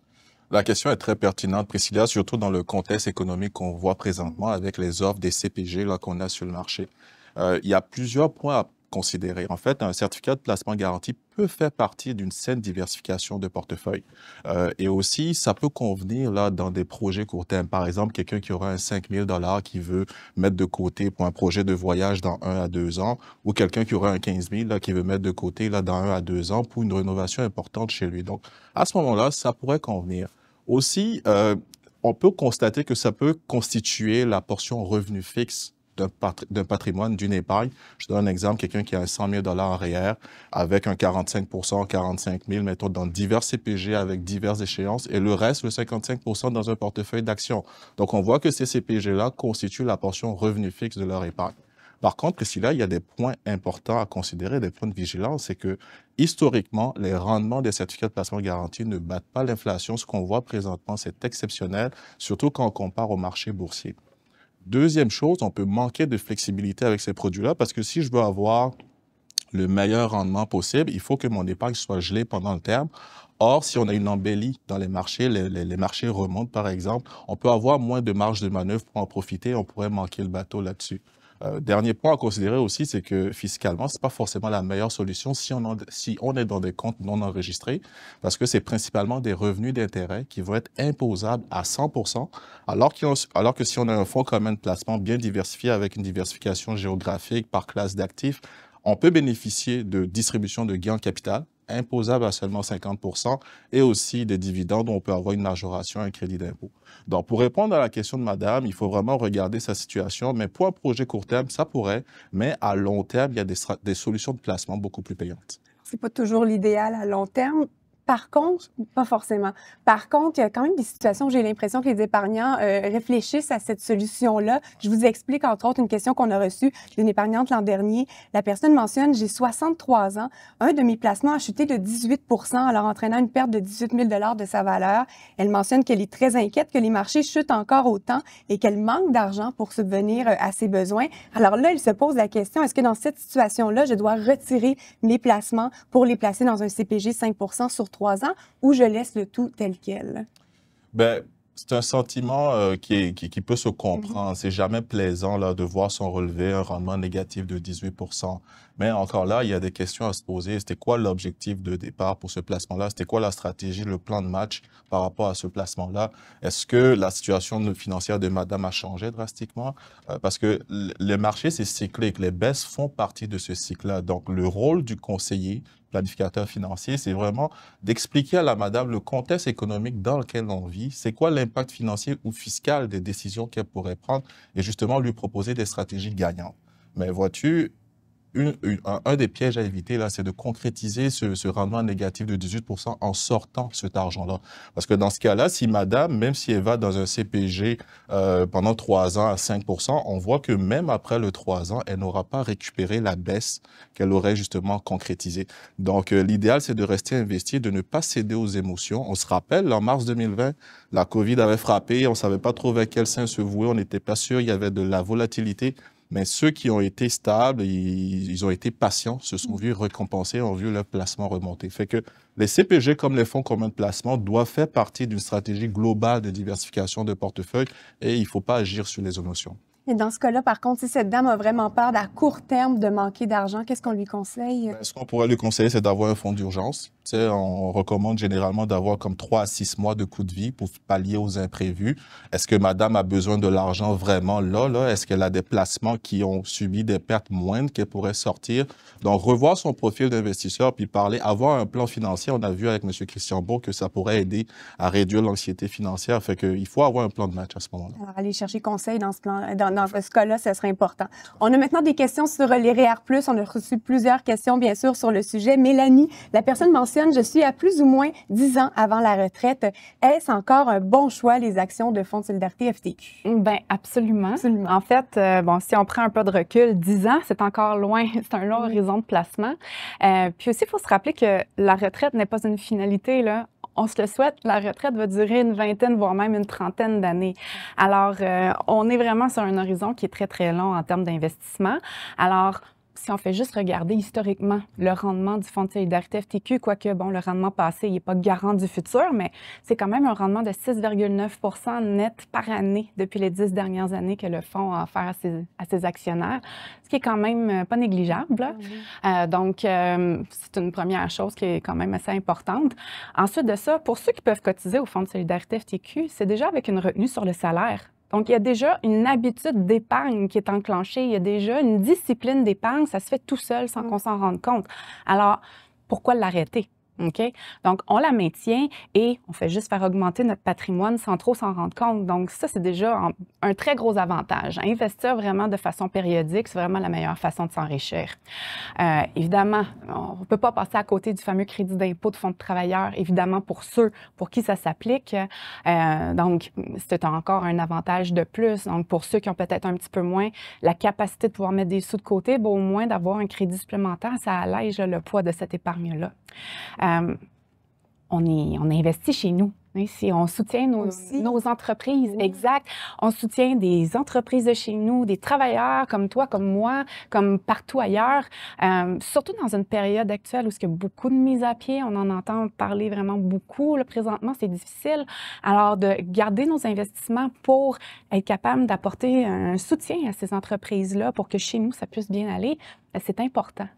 La question est très pertinente, Priscilla, surtout dans le contexte économique qu'on voit présentement avec les offres des CPG qu'on a sur le marché. Euh, il y a plusieurs points à considérer. En fait, un certificat de placement garanti peut faire partie d'une saine diversification de portefeuille. Euh, et aussi, ça peut convenir là dans des projets court terme. Par exemple, quelqu'un qui aura un 5 000 qui veut mettre de côté pour un projet de voyage dans un à deux ans, ou quelqu'un qui aura un 15 000 qui veut mettre de côté là, dans un à deux ans pour une rénovation importante chez lui. Donc, à ce moment-là, ça pourrait convenir. Aussi, euh, on peut constater que ça peut constituer la portion revenu fixe d'un patrimoine, d'une épargne. Je donne un exemple, quelqu'un qui a 100 000 en REER avec un 45 45 000, mettons, dans divers CPG avec diverses échéances, et le reste, le 55 dans un portefeuille d'actions. Donc, on voit que ces CPG-là constituent la portion revenu fixe de leur épargne. Par contre, ici-là, il y a des points importants à considérer, des points de vigilance, c'est que historiquement, les rendements des certificats de placement garantis ne battent pas l'inflation. Ce qu'on voit présentement, c'est exceptionnel, surtout quand on compare au marché boursier. Deuxième chose, on peut manquer de flexibilité avec ces produits-là parce que si je veux avoir le meilleur rendement possible, il faut que mon épargne soit gelée pendant le terme. Or, si on a une embellie dans les marchés, les, les, marchés remontent par exemple, on peut avoir moins de marge de manœuvre pour en profiter, on pourrait manquer le bateau là-dessus. Euh, dernier point à considérer aussi, c'est que fiscalement, ce n'est pas forcément la meilleure solution si on, si on est dans des comptes non enregistrés, parce que c'est principalement des revenus d'intérêt qui vont être imposables à 100 alors, alors que si on a un fonds commun de placement bien diversifié avec une diversification géographique par classe d'actifs, on peut bénéficier de distribution de gains en capital imposable à seulement 50 et aussi des dividendes où on peut avoir une majoration, un crédit d'impôt. Donc, pour répondre à la question de madame, il faut vraiment regarder sa situation, mais pour un projet court terme, ça pourrait, mais à long terme, il y a des, des solutions de placement beaucoup plus payantes. Ce n'est pas toujours l'idéal à long terme, par contre, pas forcément. Par contre, il y a quand même des situations où j'ai l'impression que les épargnants euh, réfléchissent à cette solution-là. Je vous explique, entre autres, une question qu'on a reçue d'une épargnante l'an dernier. La personne mentionne, j'ai 63 ans, un de mes placements a chuté de 18 alors entraînant une perte de 18 000 de sa valeur. Elle mentionne qu'elle est très inquiète que les marchés chutent encore autant et qu'elle manque d'argent pour subvenir euh, à ses besoins. Alors là, elle se pose la question, est-ce que dans cette situation-là, je dois retirer mes placements pour les placer dans un CPG 5 trois ans ou je laisse le tout tel quel? Ben, c'est un sentiment euh, qui, qui, peut se comprendre. Mhm. C'est jamais plaisant là, de voir son relevé un rendement négatif de 18 Mais encore là, il y a des questions à se poser. C'était quoi l'objectif de départ pour ce placement-là? C'était quoi la stratégie, le plan de match par rapport à ce placement-là? Est-ce que la situation financière de madame a changé drastiquement? Euh, parce que le marché, c'est cyclique. Les baisses font partie de ce cycle-là. Donc, le rôle du conseiller, planificateur financier, c'est vraiment d'expliquer à la madame le contexte économique dans lequel on vit, c'est quoi l'impact financier ou fiscal des décisions qu'elle pourrait prendre et justement lui proposer des stratégies gagnantes. Mais vois-tu, un, des pièges à éviter, là, c'est de concrétiser ce, rendement négatif de 18% en sortant cet argent-là. Parce que dans ce cas-là, si madame, même si elle va dans un CPG euh, pendant 3 ans à 5%, on voit que même après le 3 ans, elle n'aura pas récupéré la baisse qu'elle aurait justement concrétisée. Donc, euh, l'idéal, c'est de rester investi, de ne pas céder aux émotions. On se rappelle, en mars 2020, la COVID avait frappé, on ne savait pas trop vers quel sein se vouer, on n'était pas sûr, il y avait de la volatilité. Mais ceux qui ont été stables, ils, ont été patients, se sont mm. vus récompensés, ont vu leur placement remonter. Fait que les CPG, comme les fonds communs de placement, doivent faire partie d'une stratégie globale de diversification de portefeuille et il ne faut pas agir sur les émotions. Et dans ce cas-là, par contre, si cette dame a vraiment peur à court terme de manquer d'argent, qu'est-ce qu'on lui conseille? Ben, ce qu'on pourrait lui conseiller, c'est d'avoir un fonds d'urgence on recommande généralement d'avoir comme trois à 6 mois de coût de vie pour pallier aux imprévus. Est-ce que madame a besoin de l'argent vraiment là? là? Est-ce qu'elle a des placements qui ont subi des pertes moindres qu'elle pourrait sortir? Donc, revoir son profil d'investisseur puis parler, avoir un plan financier. On a vu avec M. Christian Bourg que ça pourrait aider à réduire l'anxiété financière. Fait qu'il faut avoir un plan de match à ce moment-là. Alors, aller chercher conseil dans ce, dans, cas-là, ça serait important. On a maintenant des questions sur les REER+. E on a reçu plusieurs questions, bien sûr, sur le sujet. Mélanie, la personne mentionnée je suis à plus ou moins 10 ans avant la retraite. Est-ce encore un bon choix, les actions de Fonds de solidarité FTQ? Bien, absolument. En fait, euh, bon, si on prend un peu de recul, 10 ans, c'est encore loin. C'est un long horizon de placement. Euh, puis aussi, il faut se rappeler que la retraite n'est pas une finalité. Là on se le souhaite, la retraite va durer une vingtaine, voire même une trentaine d'années. Alors, euh, on est vraiment sur un horizon qui est très, très long en termes d'investissement. Alors, si on fait juste regarder historiquement le rendement du Fonds de solidarité FTQ, quoique, bon, le rendement passé, il n'est pas garant du futur, mais c'est quand même un rendement de 6,9 net par année depuis les dix dernières années que le Fonds a offert à ses, actionnaires, ce qui est quand même euh, pas négligeable. Ah euh, donc, euh, c'est une première chose qui est quand même assez importante. Ensuite de ça, pour ceux qui peuvent cotiser au Fonds de solidarité FTQ, c'est déjà avec une retenue sur le salaire. Donc, il y a déjà une habitude d'épargne qui est enclenchée, il y a déjà une discipline d'épargne, ça se fait tout seul sans mm. qu'on s'en rende compte. Alors, pourquoi l'arrêter? ok Donc, on la maintient et on fait juste faire augmenter notre patrimoine sans trop s'en rendre compte. Donc, ça, c'est déjà un très gros avantage. Investir vraiment de façon périodique, c'est vraiment la meilleure façon de s'enrichir. Euh, évidemment, on ne peut pas passer à côté du fameux crédit d'impôt de fonds de travailleurs, évidemment, pour ceux pour qui ça s'applique. Euh, donc, c'est encore un avantage de plus. Donc, pour ceux qui ont peut-être un petit peu moins la capacité de pouvoir mettre des sous de côté, ben, au moins d'avoir un crédit supplémentaire, ça allège le poids de cette épargne-là. Euh, on, on investit chez nous. on soutient nos, entreprises, exact. On soutient des entreprises de chez nous, des travailleurs comme toi, comme moi, comme partout ailleurs. Euh, surtout dans une période actuelle où il y a beaucoup de mises à pied, on en entend parler vraiment beaucoup. le présentement, c'est difficile. Alors, de garder nos investissements pour être capable d'apporter un soutien à ces entreprises-là pour que chez nous, ça puisse bien aller, ben, c'est important.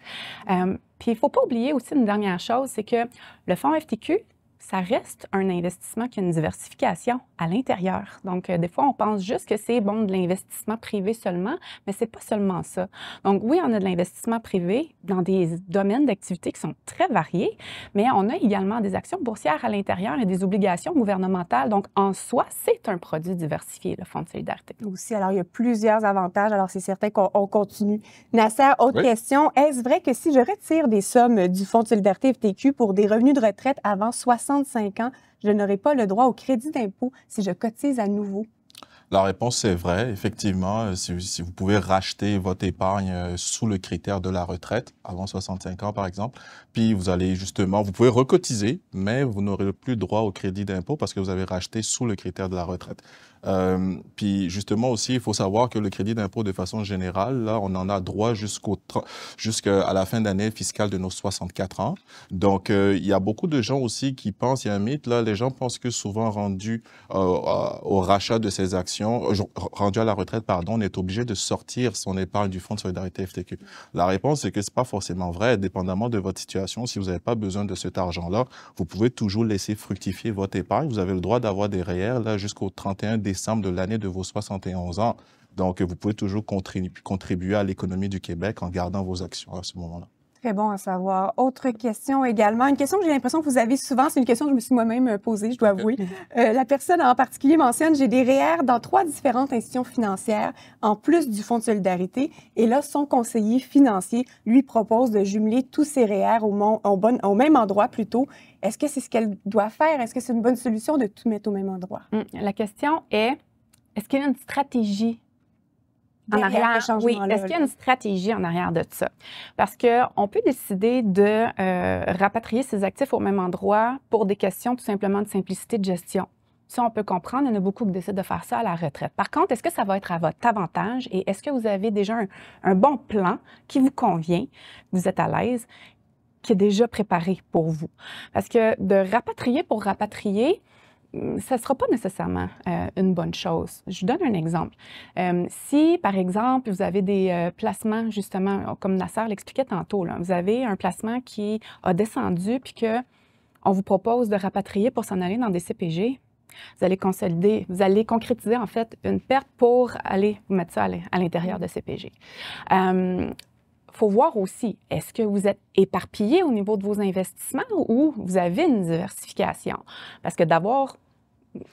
Euh, il ne faut pas oublier aussi une dernière chose, c'est que le fonds FTQ, ça reste un investissement qui a une diversification à l'intérieur. Donc, euh, des fois, on pense juste que c'est bon de l'investissement privé seulement, mais c'est pas seulement ça. Donc, oui, on a de l'investissement privé dans des domaines d'activité qui sont très variés, mais on a également des actions boursières à l'intérieur et des obligations gouvernementales. Donc, en soi, c'est un produit diversifié, le Fonds de solidarité. Aussi, alors, il y a plusieurs avantages. Alors, c'est certain qu'on continue. Nasser, autre question. Est-ce vrai que si je retire des sommes du Fonds de solidarité FTQ pour des revenus de retraite avant 60 65 ans, je n'aurai pas le droit au crédit d'impôt si je cotise à nouveau? La réponse est vraie, effectivement. Euh, si, vous pouvez racheter votre épargne euh, sous le critère de la retraite, avant 65 ans par exemple, puis vous allez justement, vous pouvez recotiser, mais vous n'aurez plus droit au crédit d'impôt parce que vous avez racheté sous le critère de la retraite. Euh, puis justement aussi, il faut savoir que le crédit d'impôt, de façon générale, là, on en a droit jusqu'au jusqu'à la fin d'année fiscale de nos 64 ans. Donc, euh, il y a beaucoup de gens aussi qui pensent, il y a un mythe, là, les gens pensent que souvent rendu euh, euh, au rachat de ces actions, rendu à la retraite, pardon, on est obligé de sortir son épargne du Fonds de solidarité FTQ. La réponse, c'est que c'est pas forcément vrai, dépendamment de votre situation. Si vous n'avez pas besoin de cet argent-là, vous pouvez toujours laisser fructifier votre épargne. Vous avez le droit d'avoir des REER, là, jusqu'au 31 décembre décembre de l'année de vos 71 ans. Donc, vous pouvez toujours contribuer à l'économie du Québec en gardant vos actions à ce moment-là. Très bon à savoir. Autre question également. Une question que j'ai l'impression que vous avez souvent. C'est une question que je me suis moi-même euh, posée, je dois avouer. Euh, la personne en particulier mentionne j'ai des REER e dans trois différentes institutions financières, en plus du Fonds de solidarité. Et là, son conseiller financier lui propose de jumeler tous ces REER au même endroit plutôt. Est-ce que c'est ce qu'elle doit faire? Est-ce que c'est une bonne solution de tout mettre au même endroit? Hum, la question est, est-ce qu'il y a une stratégie en arrière, oui. Est-ce qu'il y a une stratégie en arrière de ça? Parce qu'on peut décider de euh, rapatrier ses actifs au même endroit pour des questions tout simplement de simplicité de gestion. Ça, on peut comprendre. Il y en a beaucoup qui décident de faire ça à la retraite. Par contre, est-ce que ça va être à votre avantage et est-ce que vous avez déjà un, un bon plan qui vous convient, vous êtes à l'aise qui est déjà préparé pour vous. Parce que de rapatrier pour rapatrier, hum, ça ne sera pas nécessairement euh, une bonne chose. Je vous donne un exemple. Hum, si, par exemple, vous avez des euh, placements, justement, comme Nasser l'expliquait tantôt, là, vous avez un placement qui a descendu, puis qu'on on vous propose de rapatrier pour s'en aller dans des CPG, vous allez consolider, vous allez concrétiser en fait une perte pour aller vous mettre ça à l'intérieur de CPG. Euh, hum, faut voir aussi, est-ce que vous êtes éparpillé au niveau de vos investissements ou vous avez une diversification? Parce que d'abord,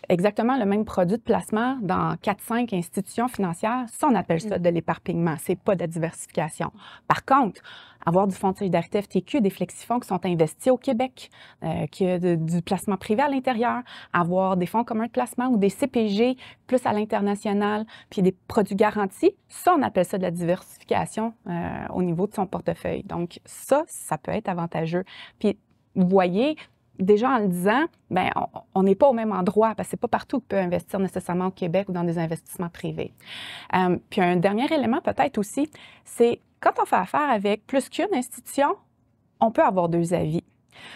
exactement le même produit de placement dans 4-5 institutions financières, ça, on appelle ça mm. de Ce C'est pas de la diversification. Par contre, avoir du fonds de solidarité FTQ, des flexifonds qui sont investis au Québec, euh, qui ont du placement privé à l'intérieur, avoir des fonds communs de placement ou des CPG plus à l'international, puis des produits garantis, ça, on appelle ça de la diversification euh, au niveau de son portefeuille. Donc, ça, ça peut être avantageux. Puis, vous voyez, déjà en le disant, ben on n'est pas au même endroit parce que ce n'est pas partout qu'on peut investir nécessairement au Québec ou dans des investissements privés. Euh, puis un dernier élément peut-être aussi, c'est quand on fait affaire avec plus qu'une institution, on peut avoir deux avis.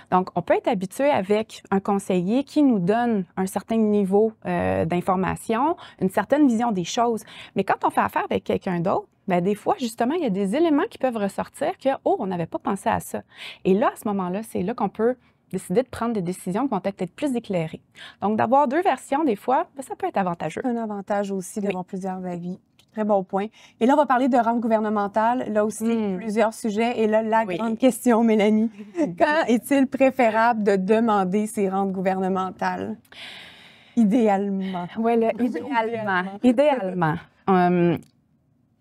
Donc, on peut être habitué avec un conseiller qui nous donne un certain niveau euh, d'information, une certaine vision des choses. Mais quand on fait affaire avec quelqu'un d'autre, ben, des fois, justement, il y a des éléments qui peuvent ressortir que, oh, on n'avait pas pensé à ça. Et là, à ce moment-là, c'est là, qu'on peut décider de prendre des décisions qui vont être, être plus éclairées. Donc, d'avoir deux versions, des fois, ben, ça peut être avantageux. Un avantage aussi d'avoir plusieurs avis. Très bon point. Et là, on va parler de rentes gouvernementales, Là aussi, hmm. plusieurs sujets. Et là, la grande question, Mélanie, quand est-il préférable de demander ces rentes gouvernementales? Idéalement. Oui, idéalement. idéalement. idéalement. Euh,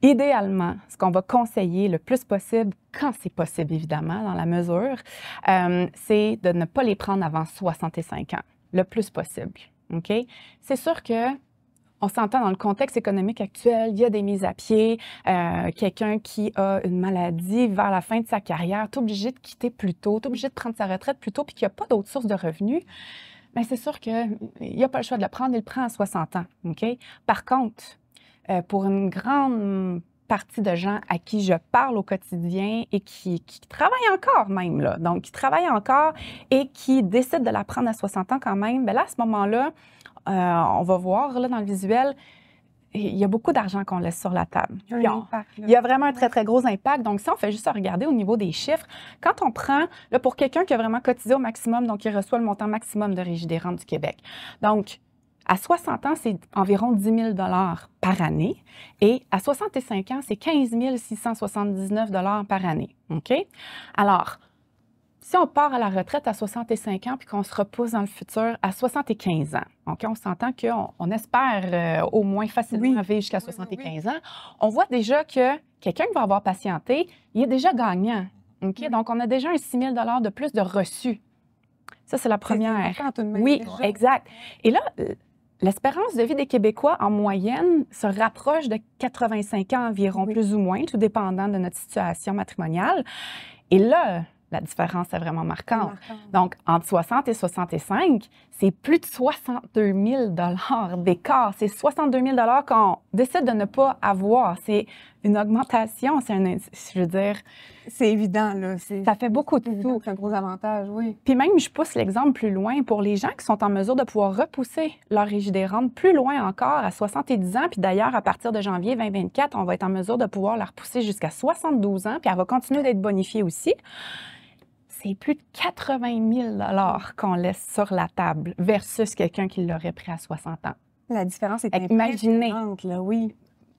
Idéalement, ce qu'on va conseiller le plus possible, quand c'est possible évidemment, dans la mesure, euh, c'est de ne pas les prendre avant 65 ans, le plus possible. OK? C'est sûr que on s'entend dans le contexte économique actuel, il y a des mises à pied, euh, quelqu'un qui a une maladie vers la fin de sa carrière, t'es obligé de quitter plus tôt, t'es obligé de prendre sa retraite plus tôt, puis qu'il n'y a pas d'autres sources de revenus. Mais ben, c'est sûr qu'il n'y a pas le choix de le prendre, il le prend à 60 ans. OK? Par contre, euh, pour une grande partie de gens à qui je parle au quotidien et qui, travaillent encore même, là, donc qui travaillent encore et qui décident de la prendre à 60 ans quand même, bien là, à ce moment-là, euh, on va voir là, dans le visuel, il y a beaucoup d'argent qu'on laisse sur la table. Il y, a vraiment un très, très gros impact. Donc, si on fait juste regarder au niveau des chiffres, quand on prend, là, pour quelqu'un qui a vraiment cotisé au maximum, donc qui reçoit le montant maximum de Régie des rentes du Québec. Donc, à 60 ans, c'est environ 10 000 par année et à 65 ans, c'est 15 679 par année. OK? Alors, si on part à la retraite à 65 ans puis qu'on se repousse dans le futur à 75 ans, OK? On s'entend qu'on on espère euh, au moins facilement vivre jusqu'à 75 ans. On voit déjà que quelqu'un qui va avoir patienté, il est déjà gagnant. OK? Mm-hmm. Donc, on a déjà un 6 000 de plus de reçus ça, c'est la première. Oui, exact. Et là, euh, L'espérance de vie des Québécois en moyenne se rapproche de 85 ans environ, plus ou moins, tout dépendant de notre situation matrimoniale. Et là, la différence est vraiment marquante. Donc, entre 60 et 65, c'est plus de 62 000 d'écart. C'est 62 000 qu'on décide de ne pas avoir. C'est une augmentation, c'est un, je veux dire. C'est évident, là. Ça fait beaucoup de tout. C'est un gros avantage, oui. Puis même, je pousse l'exemple plus loin pour les gens qui sont en mesure de pouvoir repousser leur rentes plus loin encore à 70 ans. Puis d'ailleurs, à partir de janvier 2024, on va être en mesure de pouvoir la repousser jusqu'à 72 ans. Puis elle va continuer d'être bonifiée aussi c'est plus de 80 000 qu'on laisse sur la table versus quelqu'un qui l'aurait pris à 60 ans. La différence est Imaginez, là, oui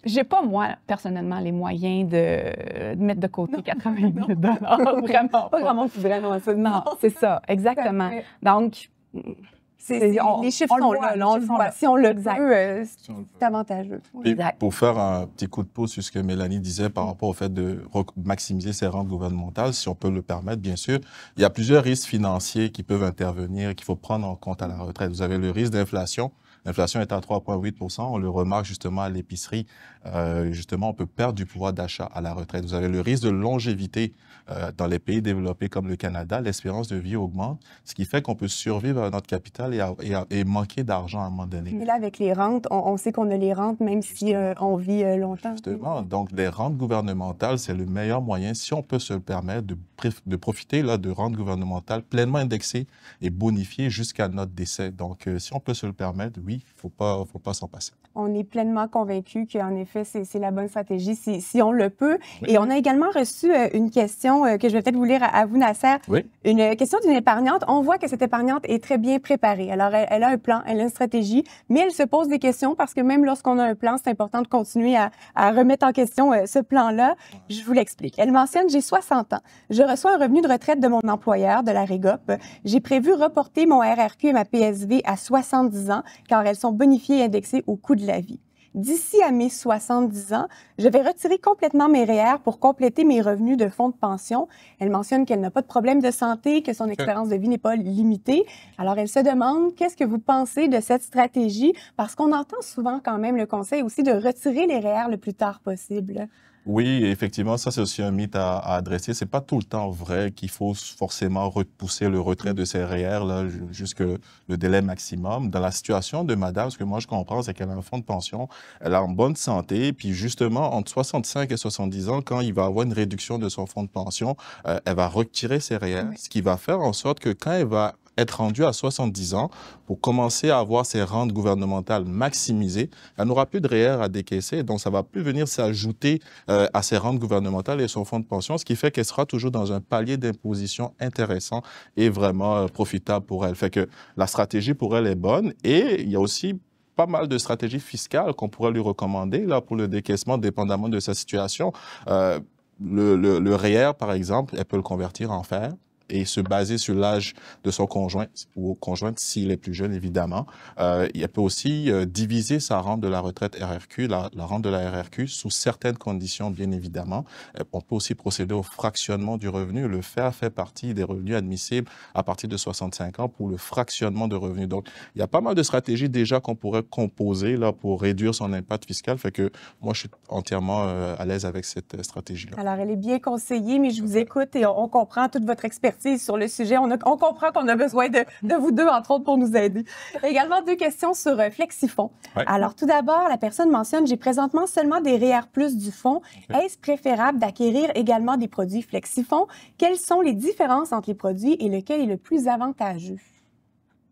j'ai pas, moi, personnellement, les moyens de, mettre de côté 80 000 non, Vraiment. Pas vraiment vraiment Non, c'est ça, exactement. Donc, les chiffres sont là, Si on le veut, euh, c'est avantageux. Pour faire un petit coup de pouce sur ce que Mélanie disait par rapport au fait de maximiser ses rentes gouvernementales, si on peut le permettre, bien sûr, il y a plusieurs risques financiers qui peuvent intervenir et qu'il faut prendre en compte à la retraite. Vous avez le risque d'inflation L'inflation est à 3,8 On le remarque justement à l'épicerie. Euh, justement, on peut perdre du pouvoir d'achat à la retraite. Vous avez le risque de longévité euh, dans les pays développés comme le Canada. L'espérance de vie augmente, ce qui fait qu'on peut survivre à notre capital et, manquer d'argent à un moment donné. Mais là, avec les rentes, on, sait qu'on a les rentes même si euh, on vit longtemps. Justement, donc les rentes gouvernementales, c'est le meilleur moyen, si on peut se le permettre, de, de profiter là, de rentes gouvernementales pleinement indexées et bonifiées jusqu'à notre décès. Donc, si on peut se le permettre, oui, il ne faut pas s'en passer. On est pleinement convaincu qu'en effet, c'est la bonne stratégie si, on le peut. Et on a également reçu euh, une question euh, que je vais peut-être vous lire à, vous, Nasser. Oui. Une euh, question d'une épargnante. On voit que cette épargnante est très bien préparée. Alors, elle, a un plan, elle a une stratégie, mais elle se pose des questions parce que même lorsqu'on a un plan, c'est important de continuer à, remettre en question ce plan-là. Je vous l'explique. Elle mentionne, j'ai 60 ans. Je reçois un revenu de retraite de mon employeur, de la Régop. J'ai prévu reporter mon RRQ et ma PSV à 70 ans car elles sont bonifiées et indexées au coût de la vie. D'ici à mes 70 ans, je vais retirer complètement mes REER e pour compléter mes revenus de fonds de pension. Elle mentionne qu'elle n'a pas de problème de santé, que son expérience de vie n'est pas limitée. Alors, elle se demande qu'est-ce que vous pensez de cette stratégie, parce qu'on entend souvent quand même le conseil aussi de retirer les REER e le plus tard possible. Oui, effectivement, ça c'est aussi un mythe à, à adresser. C'est pas tout le temps vrai qu'il faut forcément repousser le retrait mm. de ses REER là jusque le délai maximum. Dans la situation de madame, ce que moi je comprends, c'est qu'elle a un fonds de pension, elle est en bonne santé, puis justement entre 65 et 70 ans, quand il va avoir une réduction de son fonds de pension, euh, elle va retirer ses réels ce qui va faire en sorte que quand elle va être rendu à 70 ans pour commencer à avoir ses rentes gouvernementales maximisées, elle n'aura plus de REER e à décaisser, donc ça va plus venir s'ajouter euh, à ses rentes gouvernementales et son fonds de pension, ce qui fait qu'elle sera toujours dans un palier d'imposition intéressant et vraiment euh, profitable pour elle. Fait que la stratégie pour elle est bonne et il y a aussi pas mal de stratégies fiscales qu'on pourrait lui recommander là pour le décaissement, dépendamment de sa situation. Euh, le, le, le REER, e par exemple, elle peut le convertir en fer et se baser sur l'âge de son conjoint ou conjointe s'il est plus jeune, évidemment. Euh, il peut aussi euh, diviser sa rente de la retraite RRQ, la, rente de la RRQ, sous certaines conditions, bien évidemment. Euh, on peut aussi procéder au fractionnement du revenu. Le faire fait partie des revenus admissibles à partir de 65 ans pour le fractionnement de revenus. Donc, il y a pas mal de stratégies déjà qu'on pourrait composer là, pour réduire son impact fiscal. Fait que moi, je suis entièrement à l'aise avec cette stratégie-là. Alors, elle est bien conseillée, mais je vous écoute et on, comprend toute votre expérience sur le sujet. On, comprend qu'on a besoin de, vous deux, entre autres, pour nous aider. Également, deux questions sur euh, Flexifon. Alors, tout d'abord, la personne mentionne, j'ai présentement seulement des REER plus du fond. Est-ce préférable d'acquérir également des produits Flexifond? Quelles sont les différences entre les produits et lequel est le plus avantageux?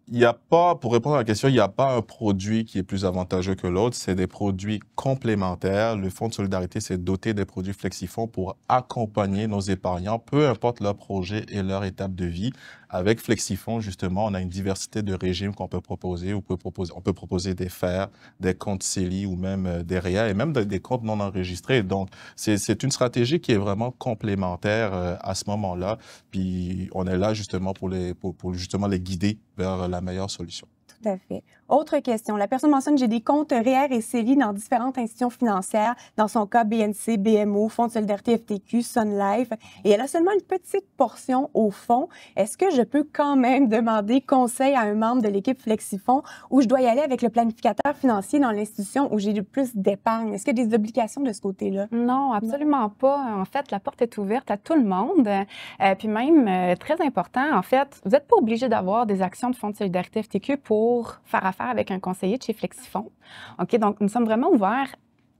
il n'y a pas, pour répondre à la question, il n'y a pas un produit qui est plus avantageux que l'autre, c'est des produits complémentaires. Le Fonds de solidarité s'est doté des produits Flexifonds pour accompagner nos épargnants, peu importe leur projet et leur étape de vie, avec Flexifon, justement, on a une diversité de régimes qu'on peut proposer. On peut proposer, on peut proposer des FER, des comptes CELI ou même euh, des REA et même des comptes non enregistrés. Donc, c'est une stratégie qui est vraiment complémentaire euh, à ce moment-là. Puis, on est là justement pour les, pour, pour justement les guider vers la meilleure solution. Tout à fait. Autre question, la personne mentionne j'ai des comptes REER e et CELI dans différentes institutions financières, dans son cas BNC, BMO, Fonds de solidarité FTQ, Sun Life, et elle a seulement une petite portion au fond. Est-ce que je peux quand même demander conseil à un membre de l'équipe Flexifonds ou je dois y aller avec le planificateur financier dans l'institution où j'ai le plus d'épargne? Est-ce qu'il y a des obligations de ce côté-là? Non, absolument pas. En fait, la porte est ouverte à tout le monde. Et euh, puis même, euh, très important, en fait, vous n'êtes pas obligé d'avoir des actions de Fonds de solidarité FTQ pour faire affaire avec un conseiller de chez Flexifond. OK, donc nous sommes vraiment ouverts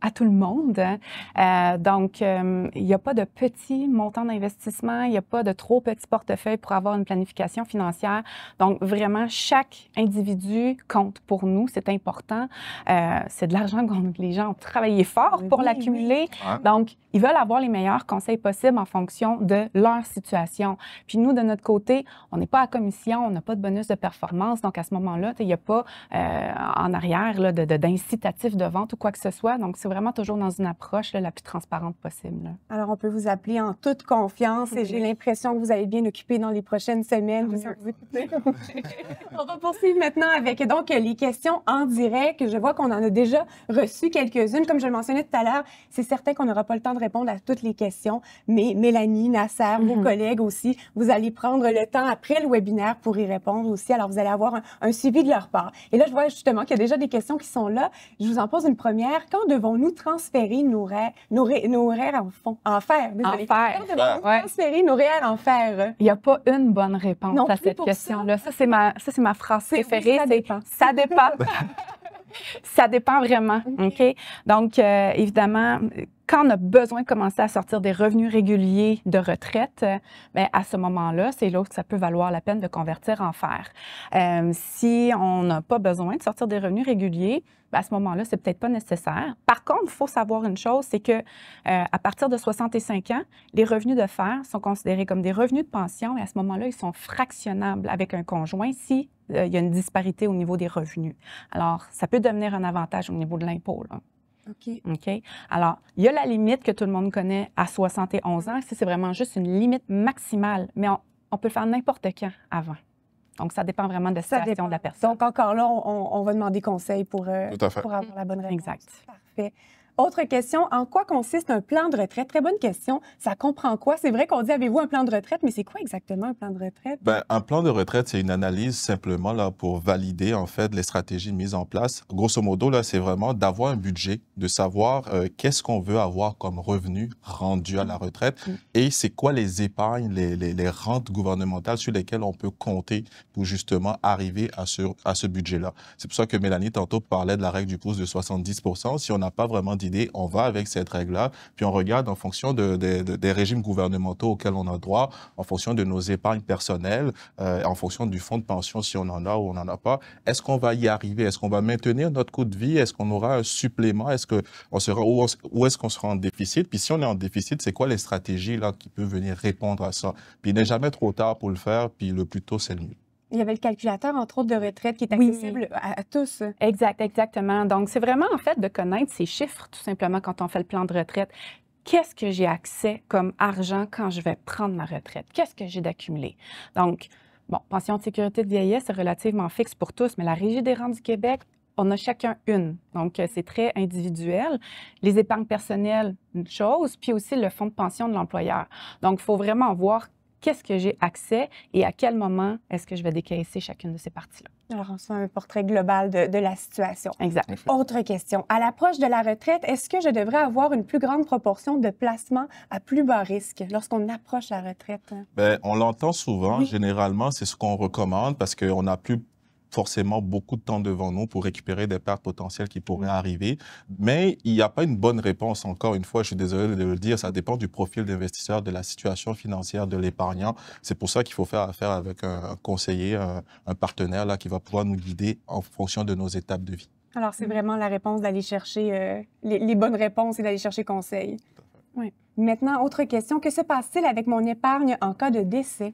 à tout le monde. Euh, donc, euh, il n'y a pas de petit montant d'investissement, il n'y a pas de trop petit portefeuille pour avoir une planification financière. Donc, vraiment, chaque individu compte pour nous. C'est important. Euh, c'est de l'argent que les gens ont travaillé fort pour l'accumuler. Donc, ils veulent avoir les meilleurs conseils possibles en fonction de leur situation. Puis nous, de notre côté, on n'est pas à commission, on n'a pas de bonus de performance. Donc, à ce moment-là, il n'y a pas en arrière de, de, d'incitatif de, vente ou quoi que ce soit. Donc, c'est vraiment toujours dans une approche la plus transparente possible. Alors, on peut vous appeler en toute confiance et j'ai l'impression que vous allez bien occuper dans les prochaines semaines. on va poursuivre maintenant avec donc les questions en direct. Je vois qu'on en a déjà reçu quelques-unes. Comme je le mentionnais tout à l'heure, c'est certain qu'on n'aura pas le temps de répondre à toutes les questions, mais Mélanie, Nasser, vos mhm. collègues aussi, vous allez prendre le temps après le webinaire pour y répondre aussi. Alors, vous allez avoir un, un suivi de leur part. Et là, je vois justement qu'il y a déjà des questions qui sont là. Je vous en pose une première. Quand devons-nous nous transférer nos rêves, nos, en fer. Nous transférer en Il n'y a pas une bonne réponse à cette question-là. Ça, c'est ma, ma phrase préférée. ça dépend. Ça dépend. ça dépend vraiment. OK? Donc, euh, évidemment, quand on a besoin de commencer à sortir des revenus réguliers de retraite, mais euh, ben, à ce moment-là, c'est là que ça peut valoir la peine de convertir en fer. Euh, si on n'a pas besoin de sortir des revenus réguliers, ben, à ce moment-là, c'est peut-être pas nécessaire. Par contre, il faut savoir une chose, c'est que euh, à partir de 65 ans, les revenus de fer sont considérés comme des revenus de pension et à ce moment-là, ils sont fractionnables avec un conjoint si il y a une disparité au niveau des revenus. Alors, ça peut devenir un avantage au niveau de l'impôt. OK. Alors, il y a la limite que tout le monde connaît à 71 ans. c'est vraiment juste une limite maximale, mais on, peut le faire n'importe quand avant. Donc, ça dépend vraiment de la situation de la personne. Donc, encore là, on, va demander conseil euh, pour, avoir la bonne réponse. Exact. Parfait. Autre question, en quoi consiste un plan de retraite? Très bonne question. Ça comprend quoi? C'est vrai qu'on dit, avez-vous un plan de retraite, mais c'est quoi exactement un plan de retraite? Bien, un plan de retraite, c'est une analyse simplement là, pour valider en fait les stratégies mises en place. Grosso modo, là, c'est vraiment d'avoir un budget, de savoir euh, qu'est-ce qu'on veut avoir comme revenu rendu à la retraite mm. et c'est quoi les épargnes, les, rentes gouvernementales sur lesquelles on peut compter pour justement arriver à ce, à ce budget-là. C'est pour ça que Mélanie, tantôt, parlait de la règle du pouce de 70 Si on n'a pas vraiment on va avec cette règle-là, puis on regarde en fonction des régimes gouvernementaux auxquels on a droit, en fonction de nos épargnes personnelles, euh, en fonction du fonds de pension, si on en a ou on n'en a pas. Est-ce qu'on va y arriver? Est-ce qu'on va maintenir notre coût de vie? Est-ce qu'on aura un supplément? Est-ce que on sera, où, est-ce qu'on sera en déficit? Puis si on est en déficit, c'est quoi les stratégies là qui peuvent venir répondre à ça? Puis il n'est jamais trop tard pour le faire, puis le plus tôt, c'est le mieux. Il y avait le calculateur, entre autres, de retraite qui est accessible à, tous. Exact, exactement. Donc, c'est vraiment, en fait, de connaître ces chiffres, tout simplement, quand on fait le plan de retraite. Qu'est-ce que j'ai accès comme argent quand je vais prendre ma retraite? Qu'est-ce que j'ai d'accumulé? Donc, bon, pension de sécurité de vieillesse est relativement fixe pour tous, mais la Régie des rentes du Québec, on a chacun une. Donc, euh, c'est très individuel. Les épargnes personnelles, une chose, puis aussi le fonds de pension de l'employeur. Donc, il faut vraiment voir qu'est-ce que j'ai accès et à quel moment est-ce que je vais décaisser chacune de ces parties-là. Alors, on fait un portrait global de, la situation. Exact. Autre question. À l'approche de la retraite, est-ce que je devrais avoir une plus grande proportion de placements à plus bas risque lorsqu'on approche la retraite? Bien, on l'entend souvent. Généralement, c'est ce qu'on recommande parce qu'on a plus forcément beaucoup de temps devant nous pour récupérer des pertes potentielles qui pourraient mm. arriver. Mais il n'y a pas une bonne réponse, encore une fois, je suis désolé de le dire, ça dépend du profil d'investisseur, de la situation financière de l'épargnant. C'est pour ça qu'il faut faire affaire avec un conseiller, un, partenaire là, qui va pouvoir nous guider en fonction de nos étapes de vie. Alors, c'est mm. vraiment la réponse d'aller chercher euh, les, bonnes réponses et d'aller chercher conseil. Oui. Maintenant, autre question. Que se passe-t-il avec mon épargne en cas de décès?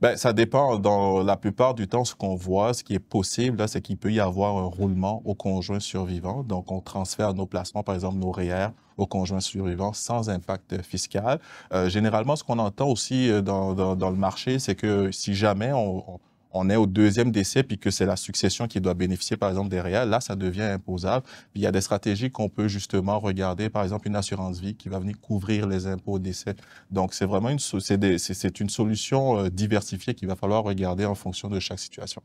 ben, ça dépend. Dans la plupart du temps, ce qu'on voit, ce qui est possible, c'est qu'il peut y avoir un roulement au conjoint survivant. Donc, on transfère nos placements, par exemple nos REER, au conjoint survivant sans impact fiscal. Euh, généralement, ce qu'on entend aussi euh, dans, dans, le marché, c'est que si jamais on on est au deuxième décès puis que c'est la succession qui doit bénéficier, par exemple, des réels, là, ça devient imposable. Puis il y a des stratégies qu'on peut justement regarder, par exemple, une assurance vie qui va venir couvrir les impôts au décès. Donc, c'est vraiment une, c'est une solution euh, diversifiée qu'il va falloir regarder en fonction de chaque situation.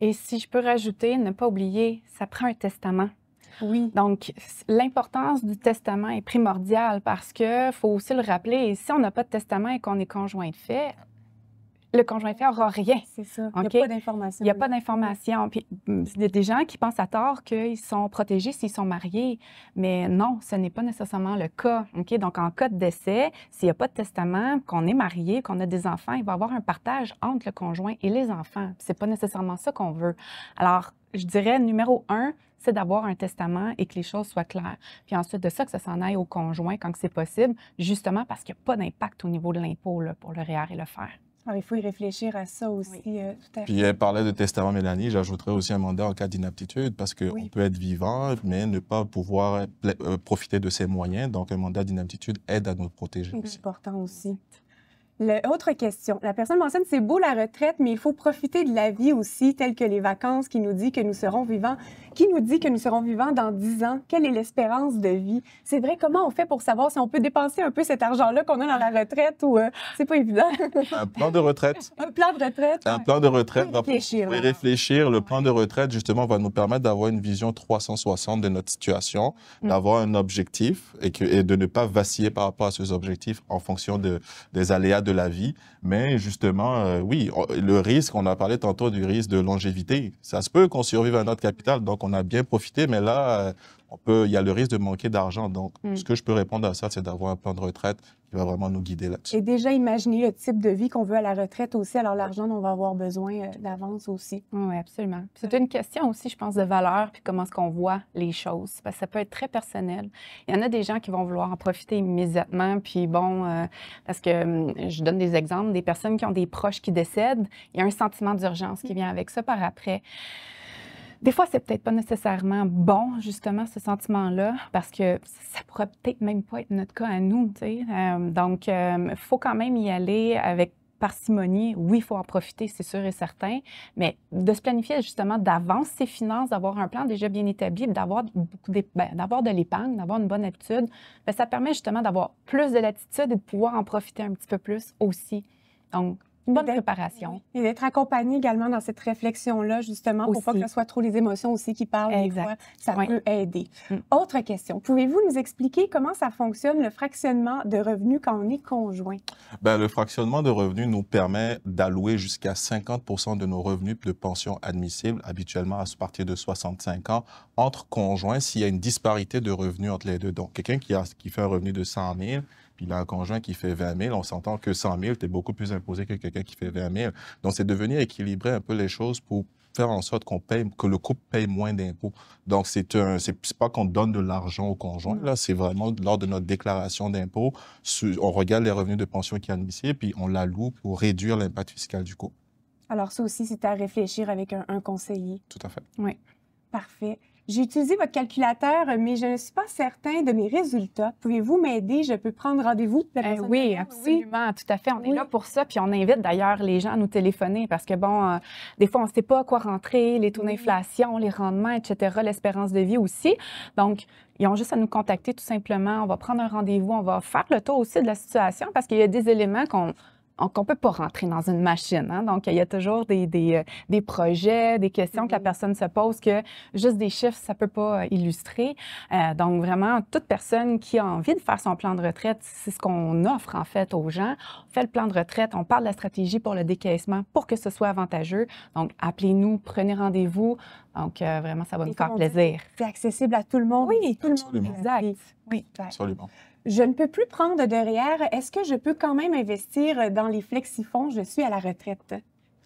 Et si je peux rajouter, ne pas oublier, ça prend un testament. Oui. Donc, l'importance du testament est primordiale parce que faut aussi le rappeler. Si on n'a pas de testament et qu'on est conjoint de fait, le conjoint fait rien. C'est ça. Il n'y a pas d'information. Il n'y a pas d'information. Mm, il y a des gens qui pensent à tort qu'ils sont protégés s'ils sont mariés, mais non, ce n'est pas nécessairement le cas. Donc, en cas de décès, s'il n'y a pas de testament, qu'on est marié, qu'on a des enfants, il va y avoir un partage entre le conjoint et les enfants. n'est pas nécessairement ça qu'on veut. Alors, je dirais, numéro un, c'est d'avoir un testament et que les choses soient claires. Puis ensuite de ça, que ça s'en aille au conjoint quand c'est possible, justement parce qu'il n'y a pas d'impact au niveau de l'impôt pour le REER et le faire il faut y réfléchir à ça aussi, euh, tout à Puis elle parlait de testament, Mélanie. J'ajouterais aussi un mandat en cas d'inaptitude parce qu'on peut être vivant, mais ne pas pouvoir euh, profiter de ses moyens. Donc, un mandat d'inaptitude aide à nous protéger. C'est important aussi. autre question. La personne mentionne c'est beau la retraite, mais il faut profiter de la vie aussi, telle que les vacances, qui nous dit que nous serons vivants qui nous dit que nous serons vivants dans 10 ans? Quelle est l'espérance de vie? C'est vrai, comment on fait pour savoir si on peut dépenser un peu cet argent-là qu'on a dans la retraite ou euh, c'est pas évident? un plan de retraite. Un plan de retraite. Un plan de retraite. réfléchir. réfléchir. Le plan de retraite, justement, va nous permettre d'avoir une vision 360 de notre situation, mm. d'avoir un objectif et, de ne pas vaciller par rapport à ces objectifs en fonction de, des aléas de la vie. Mais justement, euh, oui, le risque, on a parlé tantôt du risque de longévité. Ça se peut qu'on survive à notre capital, donc on a bien profité, mais là, euh, on peut, il y a le risque de manquer d'argent. Donc, hmm. ce que je peux répondre à ça, c'est d'avoir un plan de retraite qui va vraiment nous guider là-dessus. Et déjà imaginer le type de vie qu'on veut à la retraite aussi. Alors, l'argent on va avoir besoin euh, d'avance aussi. Oui, absolument. C'est une question aussi, je pense, de valeur, puis comment est-ce qu'on voit les choses. Parce que ça peut être très personnel. Il y en a des gens qui vont vouloir en profiter immédiatement, puis bon, euh, parce que hum, je donne des exemples, des personnes qui ont des proches qui décèdent, il y a un sentiment d'urgence qui vient avec ça par après. Des fois, c'est peut-être pas nécessairement bon, justement, ce sentiment-là, parce que ça pourrait peut-être même pas être notre cas à nous. tu sais. Euh, donc, il euh, faut quand même y aller avec parcimonie, oui, il faut en profiter, c'est sûr et certain, mais de se planifier justement d'avance ses finances, d'avoir un plan déjà bien établi, d'avoir ben, d'avoir de l'épargne, d'avoir une bonne habitude, ben, ça permet justement d'avoir plus de latitude et de pouvoir en profiter un petit peu plus aussi. Donc, une bonne préparation. Et d'être accompagné également dans cette réflexion-là, justement, pour pas que ce soit trop les émotions aussi qui parlent. Exact. ça peut aider. Mm. Autre question. Pouvez-vous nous expliquer comment ça fonctionne le fractionnement de revenus quand on est conjoint? Bien, le fractionnement de revenus nous permet d'allouer jusqu'à 50 de nos revenus de pension admissibles, habituellement à partir de 65 ans, entre conjoints s'il y a une disparité de revenus entre les deux. Donc, quelqu'un qui, a, qui fait un revenu de 100 000 puis là, un conjoint qui fait 20 000, on s'entend que 100 000, tu es beaucoup plus imposé que quelqu'un qui fait 20 000. Donc, c'est devenir équilibrer un peu les choses pour faire en sorte qu'on paye, que le couple paye moins d'impôts. Donc, c'est un, c'est pas qu'on donne de l'argent au conjoint, là, c'est vraiment lors de notre déclaration d'impôts, on regarde les revenus de pension qui est admissibles, puis on la loue pour réduire l'impact fiscal du couple. Alors, ça aussi, c'est à réfléchir avec un, conseiller. Tout à fait. Oui. Parfait. J'ai utilisé votre calculateur, mais je ne suis pas certain de mes résultats. Pouvez-vous m'aider? Je peux prendre rendez-vous? Euh, oui, absolument, tout à fait. On est là pour ça. Puis on invite d'ailleurs les gens à nous téléphoner parce que, bon, euh, des fois, on ne sait pas à quoi rentrer, les taux d'inflation, les rendements, etc., l'espérance de vie aussi. Donc, ils ont juste à nous contacter tout simplement. On va prendre un rendez-vous, on va faire le tour aussi de la situation parce qu'il y a des éléments qu'on qu'on ne peut pas rentrer dans une machine. Hein. Donc, il y a toujours des, des, euh, projets, des questions que la mm-hmm. personne se pose que juste des chiffres, ça ne peut pas euh, illustrer. Euh, donc, vraiment, toute personne qui a envie de faire son plan de retraite, c'est ce qu'on offre en fait aux gens. On fait le plan de retraite, on parle de la stratégie pour le décaissement pour que ce soit avantageux. Donc, appelez-nous, prenez rendez-vous. Donc, vraiment, ça va nous faire plaisir. C'est accessible à tout le monde. Oui, tout le monde. Exact. Oui, absolument je ne peux plus prendre derrière. Est-ce que je peux quand même investir dans les flexifonds? Je suis à la retraite.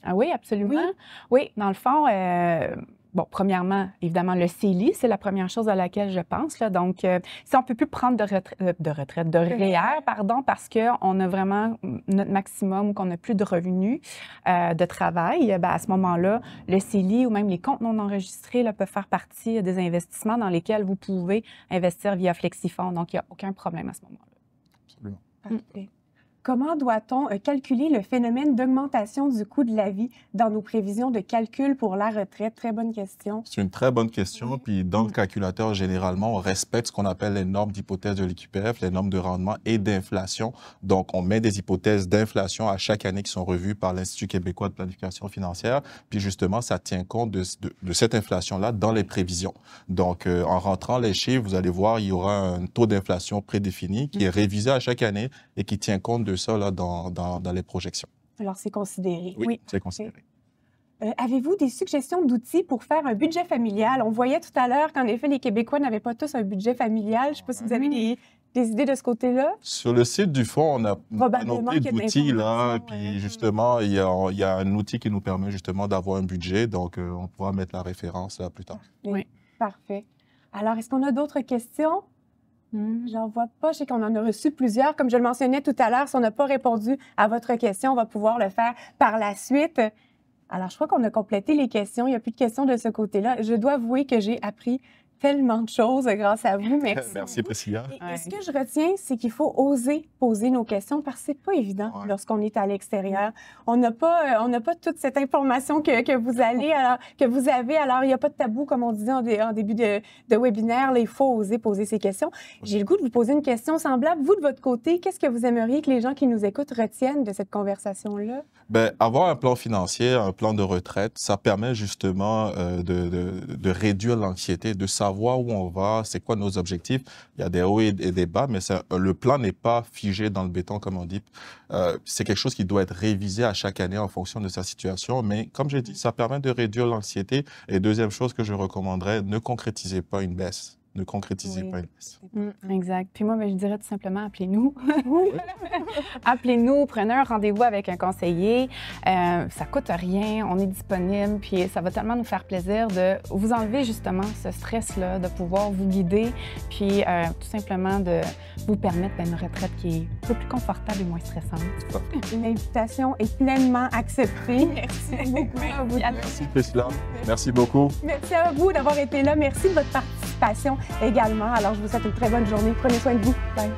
Ah oui, absolument. Oui, dans le fond, euh, Bon, premièrement, évidemment, le CELI, c'est la première chose à laquelle je pense. Donc, euh, si on ne peut plus prendre de, euh, de retraite, de REER, e e pardon, parce qu'on a vraiment notre maximum, qu'on n'a plus de revenus euh, de travail, eh ben, à ce moment-là, le CELI ou même les comptes non enregistrés là, peuvent faire partie des investissements dans lesquels vous pouvez investir via FlexiFond. Donc, il n'y a aucun problème à ce moment-là. Absolument comment doit-on euh, calculer le phénomène d'augmentation du coût de la vie dans nos prévisions de calcul pour la retraite? Très bonne question. C'est une très bonne question. Puis dans le calculateur, généralement, on respecte ce qu'on appelle les normes d'hypothèse de l'IQPF, les normes de rendement et d'inflation. Donc, on met des hypothèses d'inflation à chaque année qui sont revues par l'Institut québécois de planification financière. Puis justement, ça tient compte de, cette inflation-là dans les prévisions. Donc, euh, en rentrant les chiffres, vous allez voir, il y aura un taux d'inflation prédéfini qui est révisé à chaque année et qui tient compte de ça dans, les projections. Alors, c'est considéré. Oui, c'est considéré. Euh, avez-vous des suggestions d'outils pour faire un budget familial? On voyait tout à l'heure qu'en effet, les Québécois n'avaient pas tous un budget familial. Je ne sais pas si vous avez mhm. des, idées de ce côté-là? Sur le site du Fonds, on a d'outils. Puis justement, il y, a, un outil qui nous permet justement d'avoir un budget. Donc, euh, on pourra mettre la référence là plus tard. oui. parfait. Alors, est-ce qu'on a d'autres questions? Hmm. J'en vois pas. Je sais qu'on en a reçu plusieurs. Comme je le mentionnais tout à l'heure, si on n'a pas répondu à votre question, on va pouvoir le faire par la suite. Alors, je crois qu'on a complété les questions. Il n'y a plus de questions de ce côté-là. Je dois avouer que j'ai appris tellement de choses grâce à vous. Merci. Merci, Priscilla. ce que je retiens, c'est qu'il faut oser poser nos questions parce que c'est pas évident lorsqu'on est à l'extérieur. On n'a pas, euh, on n'a pas toute cette information que, que vous allez, alors, que vous avez. Alors, il n'y a pas de tabou, comme on disait en, début de, webinaire. il faut oser poser ces questions. J'ai le goût de vous poser une question semblable. Vous, de votre côté, qu'est-ce que vous aimeriez que les gens qui nous écoutent retiennent de cette conversation-là? Bien, avoir un plan financier, un plan de retraite, ça permet justement euh, de, de, de réduire l'anxiété, de savoir voir où on va, c'est quoi nos objectifs. Il y a des hauts et, des bas, mais le plan n'est pas figé dans le béton, comme on dit. Euh, c'est quelque chose qui doit être révisé à chaque année en fonction de sa situation. Mais comme j'ai dit, ça permet de réduire l'anxiété. Et deuxième chose que je recommanderais, ne concrétisez pas une baisse ne concrétisez pas une mm, exact. Puis moi, ben, je dirais tout simplement, appelez-nous. appelez-nous, prenez un rendez-vous avec un conseiller. Euh, ça coûte rien, on est disponible, puis ça va tellement nous faire plaisir de vous enlever justement ce stress-là, de pouvoir vous guider, puis euh, tout simplement de vous permettre une retraite qui est un peu plus confortable et moins stressante. Une invitation est pleinement acceptée. Merci beaucoup vous. Merci, Merci beaucoup. Merci à vous d'avoir été là. Merci de votre participation également. Alors, je vous souhaite une très bonne journée. Prenez soin de vous. Bye.